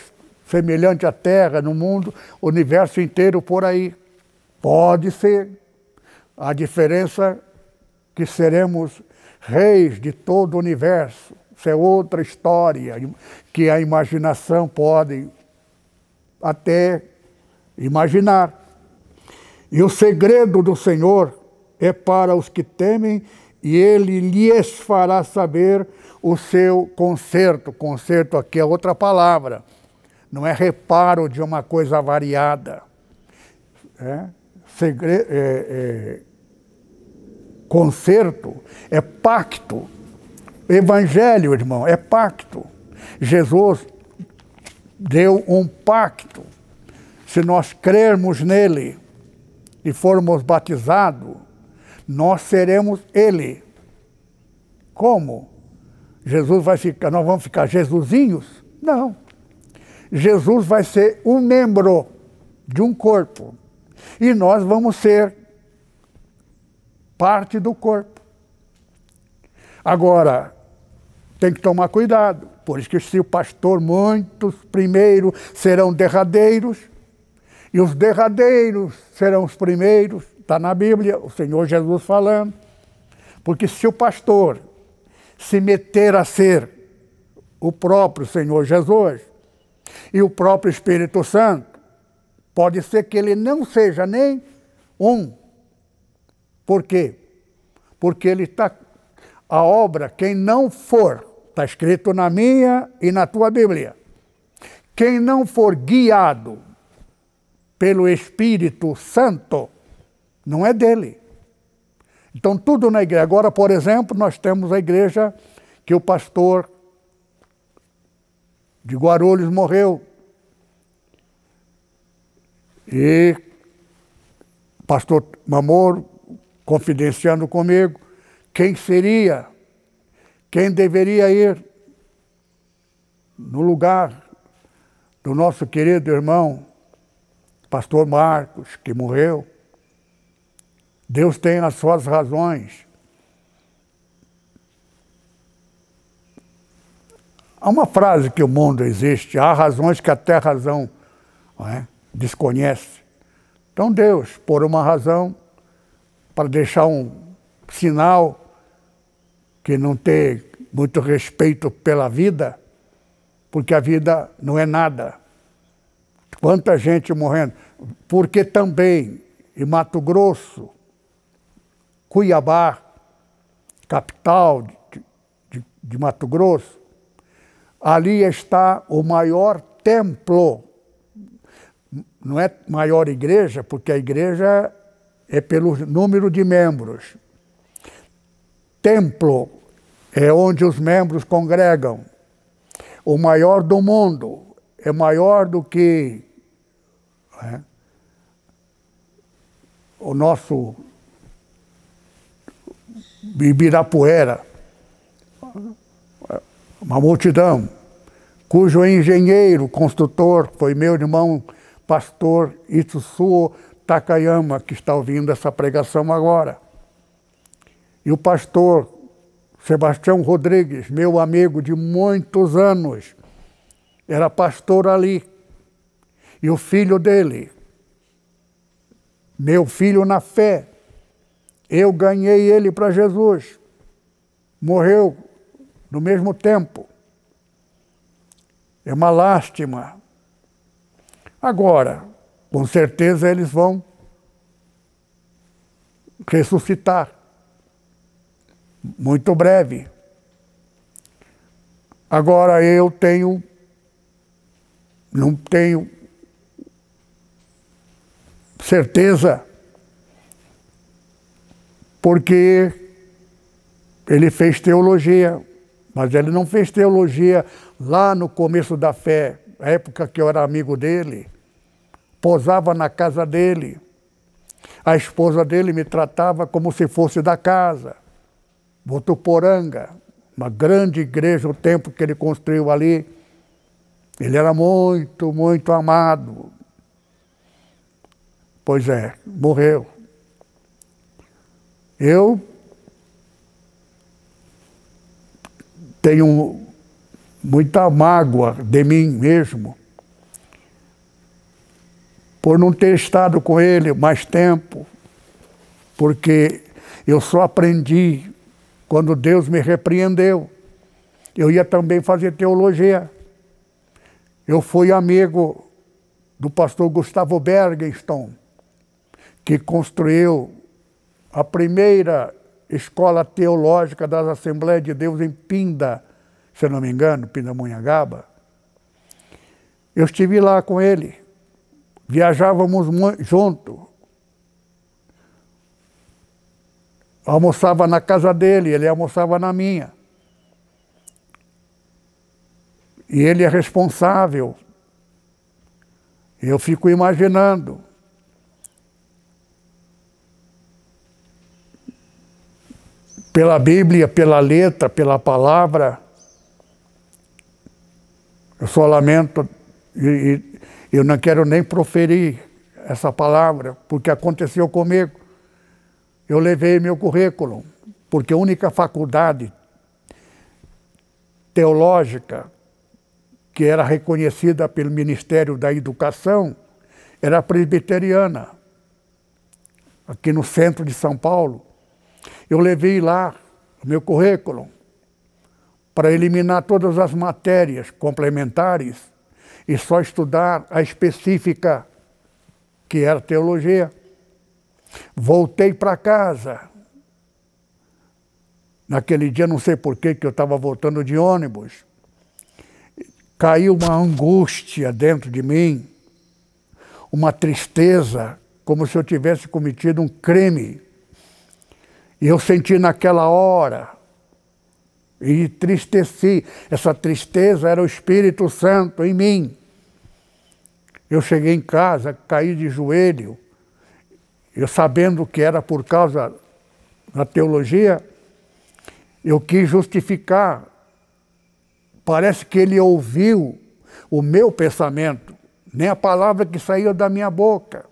semelhantes à Terra no mundo, o universo inteiro por aí. Pode ser. A diferença que seremos reis de todo o universo. Isso é outra história que a imaginação pode até imaginar. E o segredo do Senhor é para os que temem, e ele lhes fará saber o seu conserto. Conserto aqui é outra palavra, não é reparo de uma coisa variada. É, segre, é, é, conserto é pacto. Evangelho, irmão, é pacto. Jesus deu um pacto. Se nós crermos nele e formos batizados, nós seremos ele. Como? Jesus vai ficar, nós vamos ficar Jesusinhos? Não. Jesus vai ser um membro de um corpo. E nós vamos ser parte do corpo. Agora, tem que tomar cuidado, por isso que se o pastor, muitos primeiro serão derradeiros, e os derradeiros serão os primeiros, está na Bíblia, o Senhor Jesus falando. Porque se o pastor se meter a ser o próprio Senhor Jesus e o próprio Espírito Santo, pode ser que ele não seja nem um. Por quê? Porque ele está. A obra, quem não for Está escrito na minha e na tua Bíblia. Quem não for guiado pelo Espírito Santo, não é dele. Então, tudo na igreja. Agora, por exemplo, nós temos a igreja que o pastor de Guarulhos morreu. E pastor Mamor confidenciando comigo quem seria quem deveria ir no lugar do nosso querido irmão, pastor Marcos, que morreu. Deus tem as suas razões. Há uma frase que o mundo existe, há razões que até a razão é? desconhece. Então Deus, por uma razão, para deixar um sinal que não tem muito respeito pela vida, porque a vida não é nada. Quanta gente morrendo. Porque também em Mato Grosso, Cuiabá, capital de, de, de Mato Grosso, ali está o maior templo. Não é maior igreja, porque a igreja é pelo número de membros. Templo é onde os membros congregam. O maior do mundo é maior do que né, o nosso Ibirapuera, uma multidão, cujo engenheiro, construtor, foi meu irmão pastor Itsuo Takayama, que está ouvindo essa pregação agora. E o pastor Sebastião Rodrigues, meu amigo de muitos anos, era pastor ali. E o filho dele, meu filho na fé, eu ganhei ele para Jesus. Morreu no mesmo tempo. É uma lástima. Agora, com certeza eles vão ressuscitar muito breve. Agora eu tenho, não tenho certeza, porque ele fez teologia, mas ele não fez teologia lá no começo da fé, época que eu era amigo dele, posava na casa dele. A esposa dele me tratava como se fosse da casa. Botuporanga, uma grande igreja, o templo que ele construiu ali. Ele era muito, muito amado. Pois é, morreu. Eu tenho muita mágoa de mim mesmo por não ter estado com ele mais tempo, porque eu só aprendi quando Deus me repreendeu, eu ia também fazer teologia. Eu fui amigo do pastor Gustavo Bergenston, que construiu a primeira escola teológica das Assembleias de Deus em Pinda, se não me engano, Pindamonhangaba. Eu estive lá com ele, viajávamos junto, almoçava na casa dele, ele almoçava na minha. E ele é responsável. Eu fico imaginando. Pela Bíblia, pela letra, pela palavra. Eu só lamento e, e eu não quero nem proferir essa palavra, porque aconteceu comigo. Eu levei meu currículo, porque a única faculdade teológica que era reconhecida pelo Ministério da Educação era a presbiteriana, aqui no centro de São Paulo. Eu levei lá o meu currículo para eliminar todas as matérias complementares e só estudar a específica, que era teologia. Voltei para casa. Naquele dia, não sei porquê, que eu estava voltando de ônibus. Caiu uma angústia dentro de mim, uma tristeza, como se eu tivesse cometido um crime. E eu senti naquela hora, e tristeci. Essa tristeza era o Espírito Santo em mim. Eu cheguei em casa, caí de joelho eu sabendo que era por causa da teologia, eu quis justificar. Parece que ele ouviu o meu pensamento, nem a palavra que saiu da minha boca.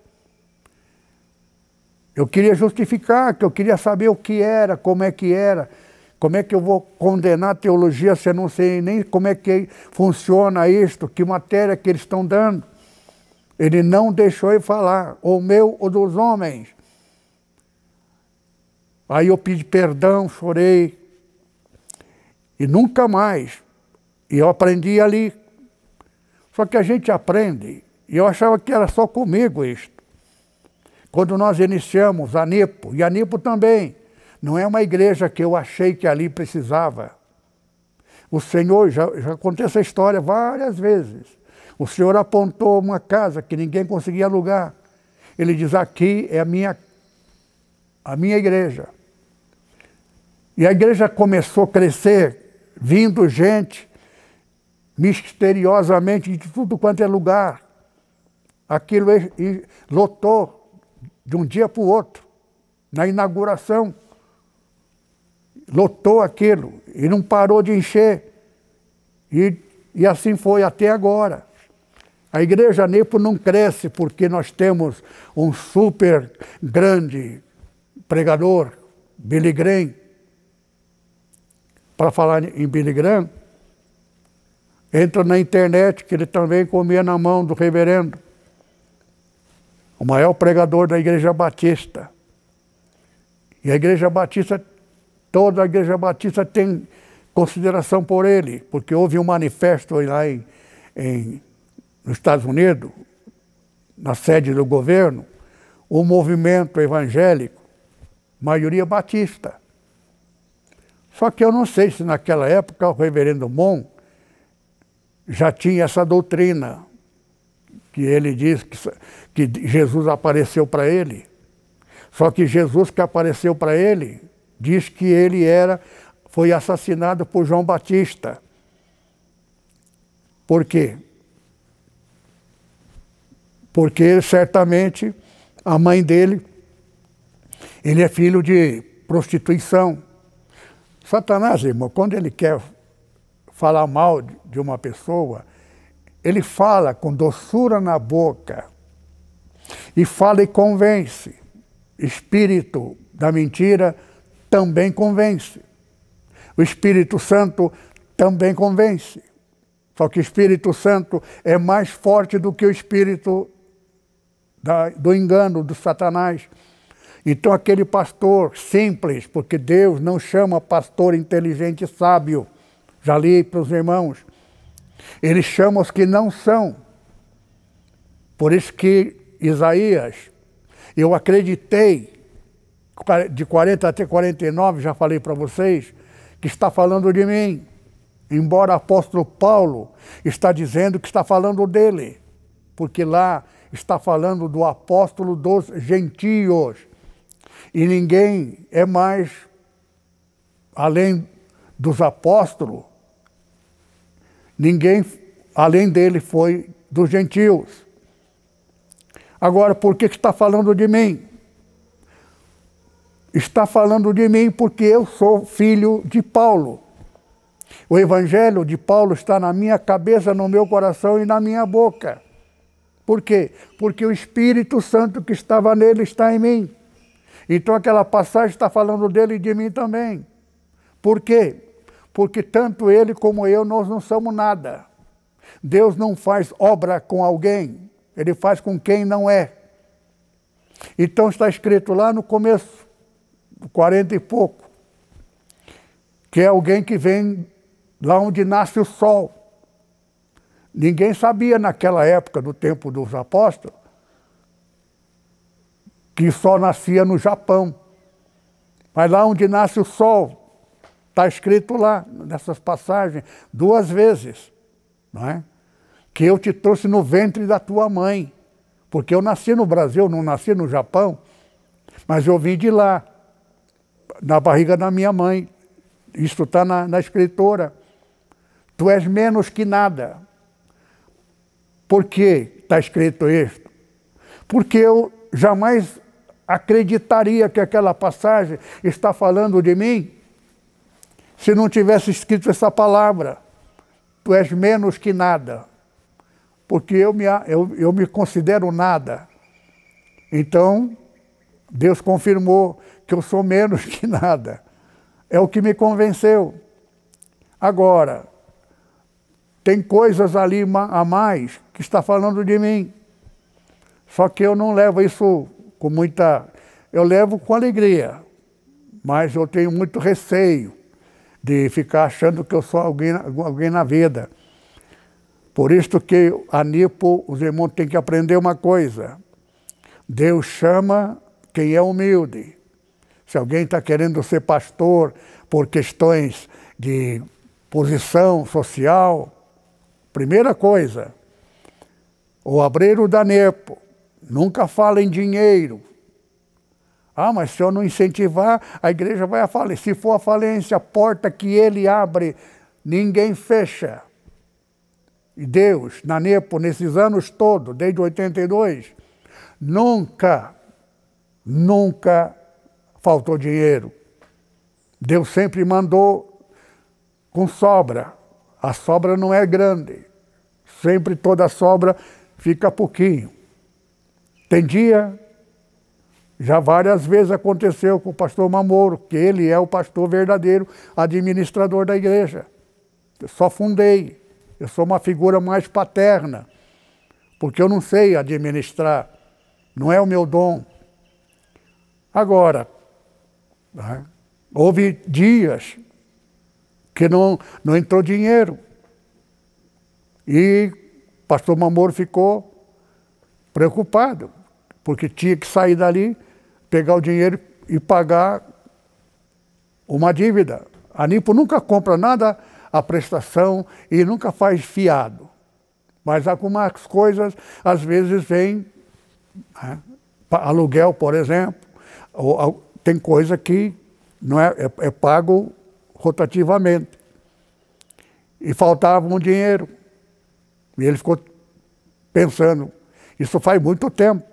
Eu queria justificar, que eu queria saber o que era, como é que era. Como é que eu vou condenar a teologia se eu não sei nem como é que funciona isto, que matéria que eles estão dando? Ele não deixou eu falar, ou meu ou dos homens. Aí eu pedi perdão, chorei. E nunca mais. E eu aprendi ali. Só que a gente aprende. E eu achava que era só comigo isto. Quando nós iniciamos a Nipo, e a Nipo também, não é uma igreja que eu achei que ali precisava. O Senhor, já, já contei essa história várias vezes. O senhor apontou uma casa que ninguém conseguia alugar. Ele diz: Aqui é a minha, a minha igreja. E a igreja começou a crescer, vindo gente misteriosamente de tudo quanto é lugar. Aquilo lotou de um dia para o outro, na inauguração. Lotou aquilo e não parou de encher. E, e assim foi até agora. A igreja Nipo não cresce porque nós temos um super grande pregador, Billy Graham. Para falar em Billy Graham, entra na internet que ele também comia na mão do reverendo. O maior pregador da Igreja Batista. E a Igreja Batista, toda a Igreja Batista tem consideração por ele, porque houve um manifesto lá em, em nos Estados Unidos, na sede do governo, o movimento evangélico, maioria batista. Só que eu não sei se naquela época o reverendo Mon já tinha essa doutrina, que ele diz que, que Jesus apareceu para ele. Só que Jesus que apareceu para ele diz que ele era foi assassinado por João Batista. Por quê? porque certamente a mãe dele, ele é filho de prostituição. Satanás, irmão, quando ele quer falar mal de uma pessoa, ele fala com doçura na boca e fala e convence. Espírito da mentira também convence. O Espírito Santo também convence. Só que o Espírito Santo é mais forte do que o espírito da, do engano do Satanás. Então, aquele pastor simples, porque Deus não chama pastor inteligente e sábio, já li para os irmãos, ele chama os que não são. Por isso que Isaías, eu acreditei, de 40 até 49, já falei para vocês, que está falando de mim. Embora o apóstolo Paulo está dizendo que está falando dele, porque lá está falando do apóstolo dos gentios. E ninguém é mais, além dos apóstolos, ninguém além dele foi dos gentios. Agora, por que, está falando de mim? Está falando de mim porque eu sou filho de Paulo. O evangelho de Paulo está na minha cabeça, no meu coração e na minha boca. Por quê? Porque o Espírito Santo que estava nele está em mim. Então aquela passagem está falando dele e de mim também. Por quê? Porque tanto ele como eu, nós não somos nada. Deus não faz obra com alguém, ele faz com quem não é. Então está escrito lá no começo, 40 e pouco, que é alguém que vem lá onde nasce o sol. Ninguém sabia naquela época, no tempo dos apóstolos, que só nascia no Japão. Mas lá onde nasce o sol, está escrito lá, nessas passagens, duas vezes, não é? Que eu te trouxe no ventre da tua mãe. Porque eu nasci no Brasil, não nasci no Japão, mas eu vim de lá, na barriga da minha mãe. Isso está na, na escritora. Tu és menos que nada. Por que está escrito isto? Porque eu jamais acreditaria que aquela passagem está falando de mim se não tivesse escrito essa palavra. Tu és menos que nada, porque eu me, eu, eu me considero nada. Então, Deus confirmou que eu sou menos que nada. É o que me convenceu. Agora, tem coisas ali a mais que está falando de mim. Só que eu não levo isso com muita. Eu levo com alegria, mas eu tenho muito receio de ficar achando que eu sou alguém, alguém na vida. Por isso que a Nipo, os irmãos têm que aprender uma coisa. Deus chama quem é humilde. Se alguém está querendo ser pastor por questões de posição social, Primeira coisa, o abreiro da NEPO, nunca fala em dinheiro. Ah, mas se eu não incentivar, a igreja vai a falência. Se for a falência, a porta que ele abre, ninguém fecha. E Deus, na NEPO, nesses anos todos, desde 82, nunca, nunca faltou dinheiro. Deus sempre mandou com sobra a sobra não é grande. Sempre toda sobra fica pouquinho. Tem dia, já várias vezes aconteceu com o pastor Mamoro, que ele é o pastor verdadeiro, administrador da igreja. Eu só fundei. Eu sou uma figura mais paterna, porque eu não sei administrar. Não é o meu dom. Agora, né, houve dias que não, não entrou dinheiro. E pastor Mamoro ficou preocupado, porque tinha que sair dali, pegar o dinheiro e pagar uma dívida. A Nipo nunca compra nada a prestação e nunca faz fiado. Mas algumas coisas, às vezes, vem né? aluguel, por exemplo, ou, ou, tem coisa que não é, é, é pago rotativamente. E faltava um dinheiro. E ele ficou pensando, isso faz muito tempo.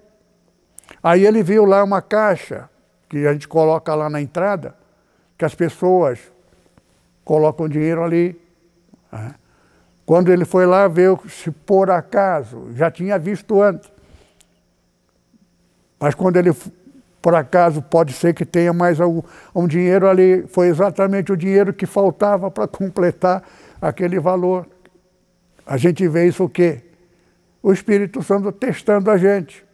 Aí ele viu lá uma caixa que a gente coloca lá na entrada, que as pessoas colocam dinheiro ali. Né? Quando ele foi lá ver se por acaso, já tinha visto antes. Mas quando ele por acaso pode ser que tenha mais algum, um dinheiro ali. Foi exatamente o dinheiro que faltava para completar aquele valor. A gente vê isso o quê? O Espírito Santo testando a gente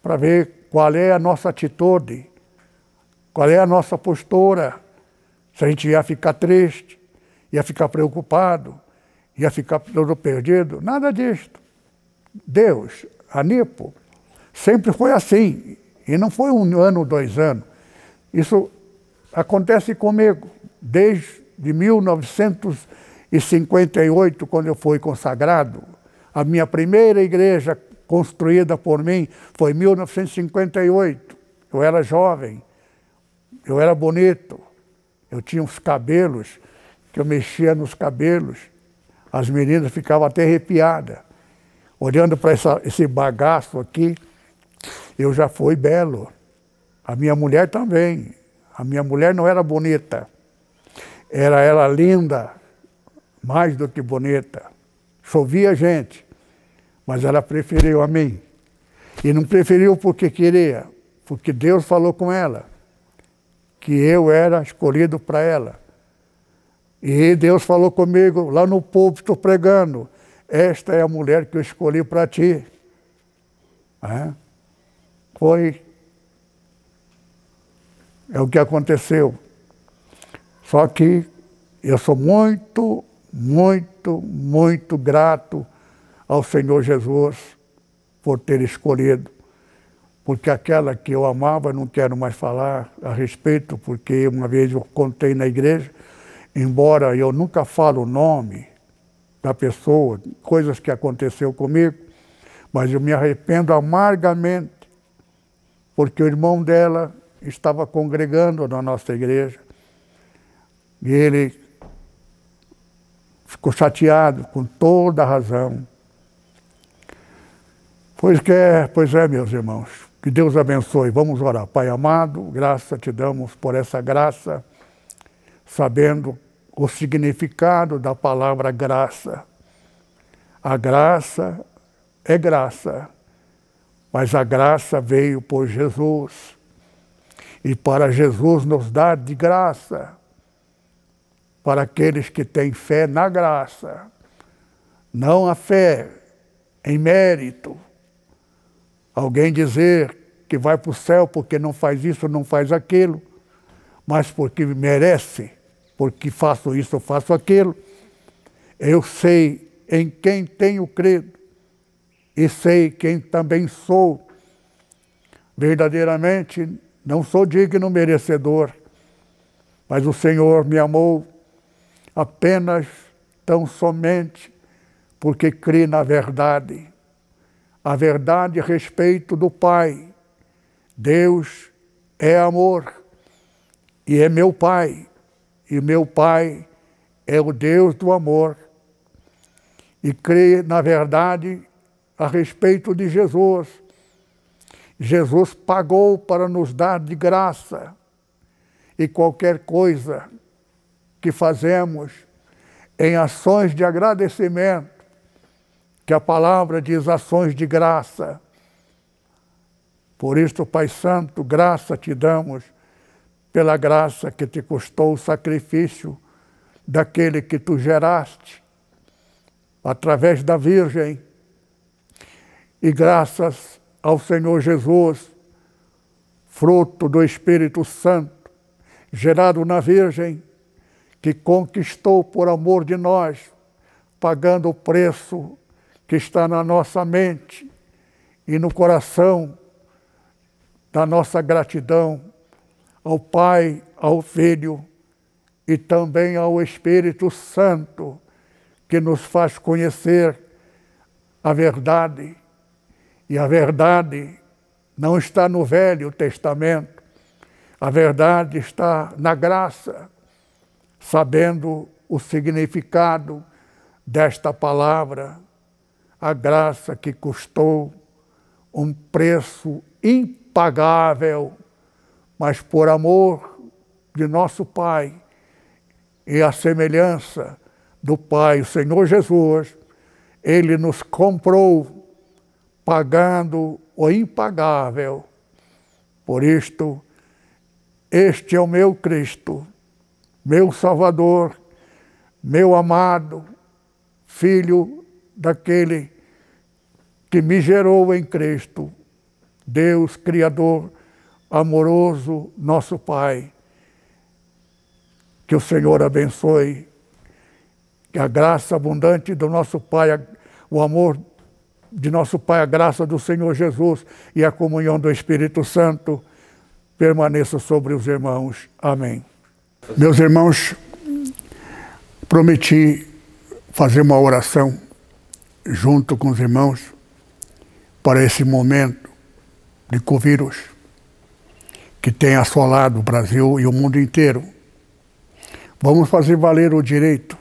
para ver qual é a nossa atitude, qual é a nossa postura. Se a gente ia ficar triste, ia ficar preocupado, ia ficar todo perdido, nada disto. Deus, Anipo, sempre foi assim. E não foi um ano dois anos. Isso acontece comigo desde 1958, quando eu fui consagrado. A minha primeira igreja construída por mim foi em 1958. Eu era jovem, eu era bonito, eu tinha uns cabelos, que eu mexia nos cabelos. As meninas ficavam até arrepiadas, olhando para esse bagaço aqui. Eu já fui belo. A minha mulher também. A minha mulher não era bonita. Era ela linda, mais do que bonita. Chovia gente, mas ela preferiu a mim. E não preferiu porque queria, porque Deus falou com ela que eu era escolhido para ela. E Deus falou comigo lá no púlpito pregando: Esta é a mulher que eu escolhi para ti. É? foi. É o que aconteceu. Só que eu sou muito, muito, muito grato ao Senhor Jesus por ter escolhido, porque aquela que eu amava, não quero mais falar a respeito, porque uma vez eu contei na igreja, embora eu nunca falo o nome da pessoa, coisas que aconteceu comigo, mas eu me arrependo amargamente porque o irmão dela estava congregando na nossa igreja e ele ficou chateado com toda a razão. Pois é, pois é, meus irmãos, que Deus abençoe. Vamos orar. Pai amado, graça te damos por essa graça, sabendo o significado da palavra graça. A graça é graça mas a graça veio por Jesus. E para Jesus nos dar de graça, para aqueles que têm fé na graça, não a fé em mérito. Alguém dizer que vai para o céu porque não faz isso, não faz aquilo, mas porque merece, porque faço isso, faço aquilo. Eu sei em quem tenho credo e sei quem também sou. Verdadeiramente, não sou digno merecedor, mas o Senhor me amou apenas, tão somente, porque crê na verdade. A verdade a respeito do Pai. Deus é amor e é meu Pai, e meu Pai é o Deus do amor. E crê na verdade a respeito de Jesus. Jesus pagou para nos dar de graça. E qualquer coisa que fazemos em ações de agradecimento, que a palavra diz ações de graça. Por isto, Pai Santo, graça te damos pela graça que te custou o sacrifício daquele que tu geraste através da Virgem e graças ao Senhor Jesus, fruto do Espírito Santo, gerado na Virgem, que conquistou por amor de nós, pagando o preço que está na nossa mente e no coração da nossa gratidão ao Pai, ao Filho e também ao Espírito Santo, que nos faz conhecer a verdade e a verdade não está no Velho Testamento, a verdade está na graça, sabendo o significado desta palavra, a graça que custou um preço impagável, mas por amor de nosso Pai e a semelhança do Pai, o Senhor Jesus, ele nos comprou pagando o impagável. Por isto, este é o meu Cristo, meu Salvador, meu amado, filho daquele que me gerou em Cristo, Deus Criador, amoroso, nosso Pai. Que o Senhor abençoe, que a graça abundante do nosso Pai, o amor de nosso Pai, a graça do Senhor Jesus e a comunhão do Espírito Santo permaneça sobre os irmãos. Amém. Meus irmãos, prometi fazer uma oração junto com os irmãos para esse momento de Covid que tem assolado o Brasil e o mundo inteiro. Vamos fazer valer o direito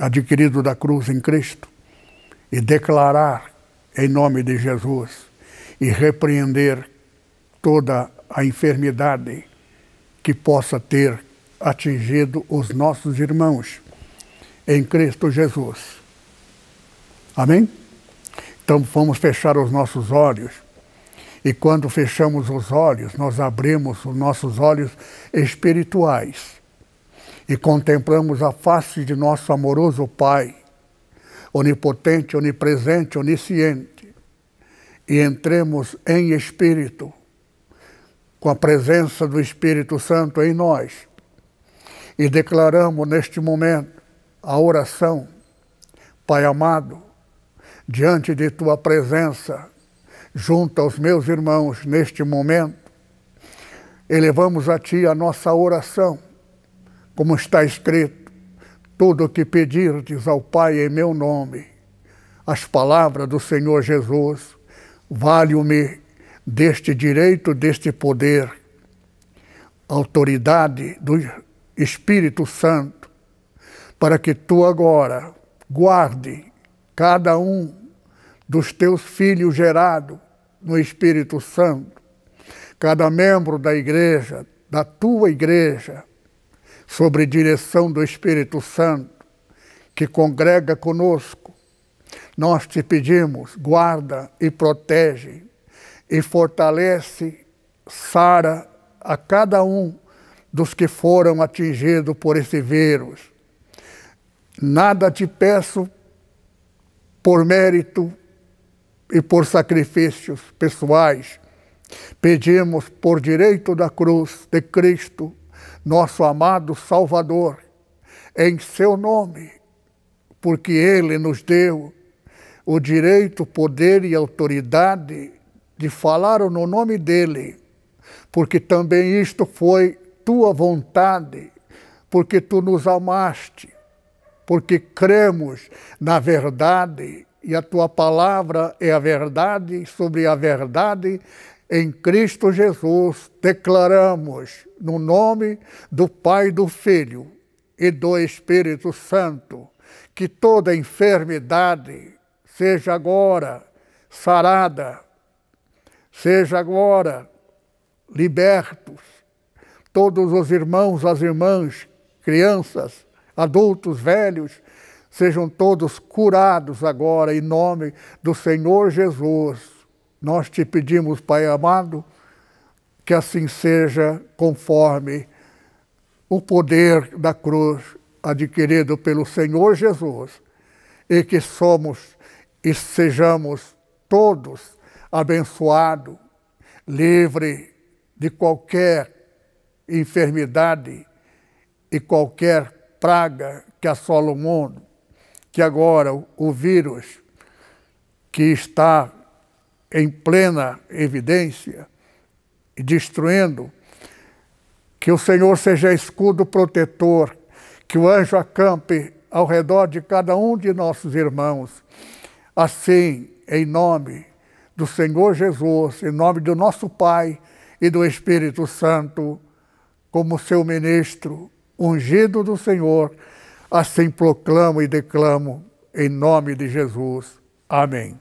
adquirido da cruz em Cristo e declarar em nome de Jesus e repreender toda a enfermidade que possa ter atingido os nossos irmãos em Cristo Jesus. Amém? Então vamos fechar os nossos olhos. E quando fechamos os olhos, nós abrimos os nossos olhos espirituais e contemplamos a face de nosso amoroso Pai onipotente, onipresente, onisciente, e entremos em espírito, com a presença do Espírito Santo em nós, e declaramos neste momento a oração, Pai amado, diante de tua presença, junto aos meus irmãos neste momento, elevamos a ti a nossa oração, como está escrito tudo o que pedirdes ao Pai em meu nome, as palavras do Senhor Jesus, valho-me deste direito, deste poder, autoridade do Espírito Santo, para que tu agora guarde cada um dos teus filhos gerados no Espírito Santo, cada membro da igreja, da tua igreja, sobre direção do Espírito Santo, que congrega conosco, nós te pedimos, guarda e protege, e fortalece, sara a cada um dos que foram atingidos por esse vírus. Nada te peço por mérito e por sacrifícios pessoais. Pedimos por direito da cruz de Cristo nosso amado Salvador, em seu nome, porque ele nos deu o direito, poder e autoridade de falar no nome dele, porque também isto foi tua vontade, porque tu nos amaste, porque cremos na verdade e a tua palavra é a verdade, sobre a verdade em Cristo Jesus declaramos, no nome do Pai, do Filho e do Espírito Santo, que toda enfermidade seja agora sarada, seja agora libertos. Todos os irmãos, as irmãs, crianças, adultos, velhos, sejam todos curados agora em nome do Senhor Jesus nós te pedimos, Pai amado, que assim seja conforme o poder da cruz adquirido pelo Senhor Jesus e que somos e sejamos todos abençoados, livre de qualquer enfermidade e qualquer praga que assola o mundo, que agora o vírus que está em plena evidência destruindo, que o Senhor seja escudo protetor, que o anjo acampe ao redor de cada um de nossos irmãos. Assim, em nome do Senhor Jesus, em nome do nosso Pai e do Espírito Santo, como seu ministro ungido do Senhor, assim proclamo e declamo em nome de Jesus. Amém.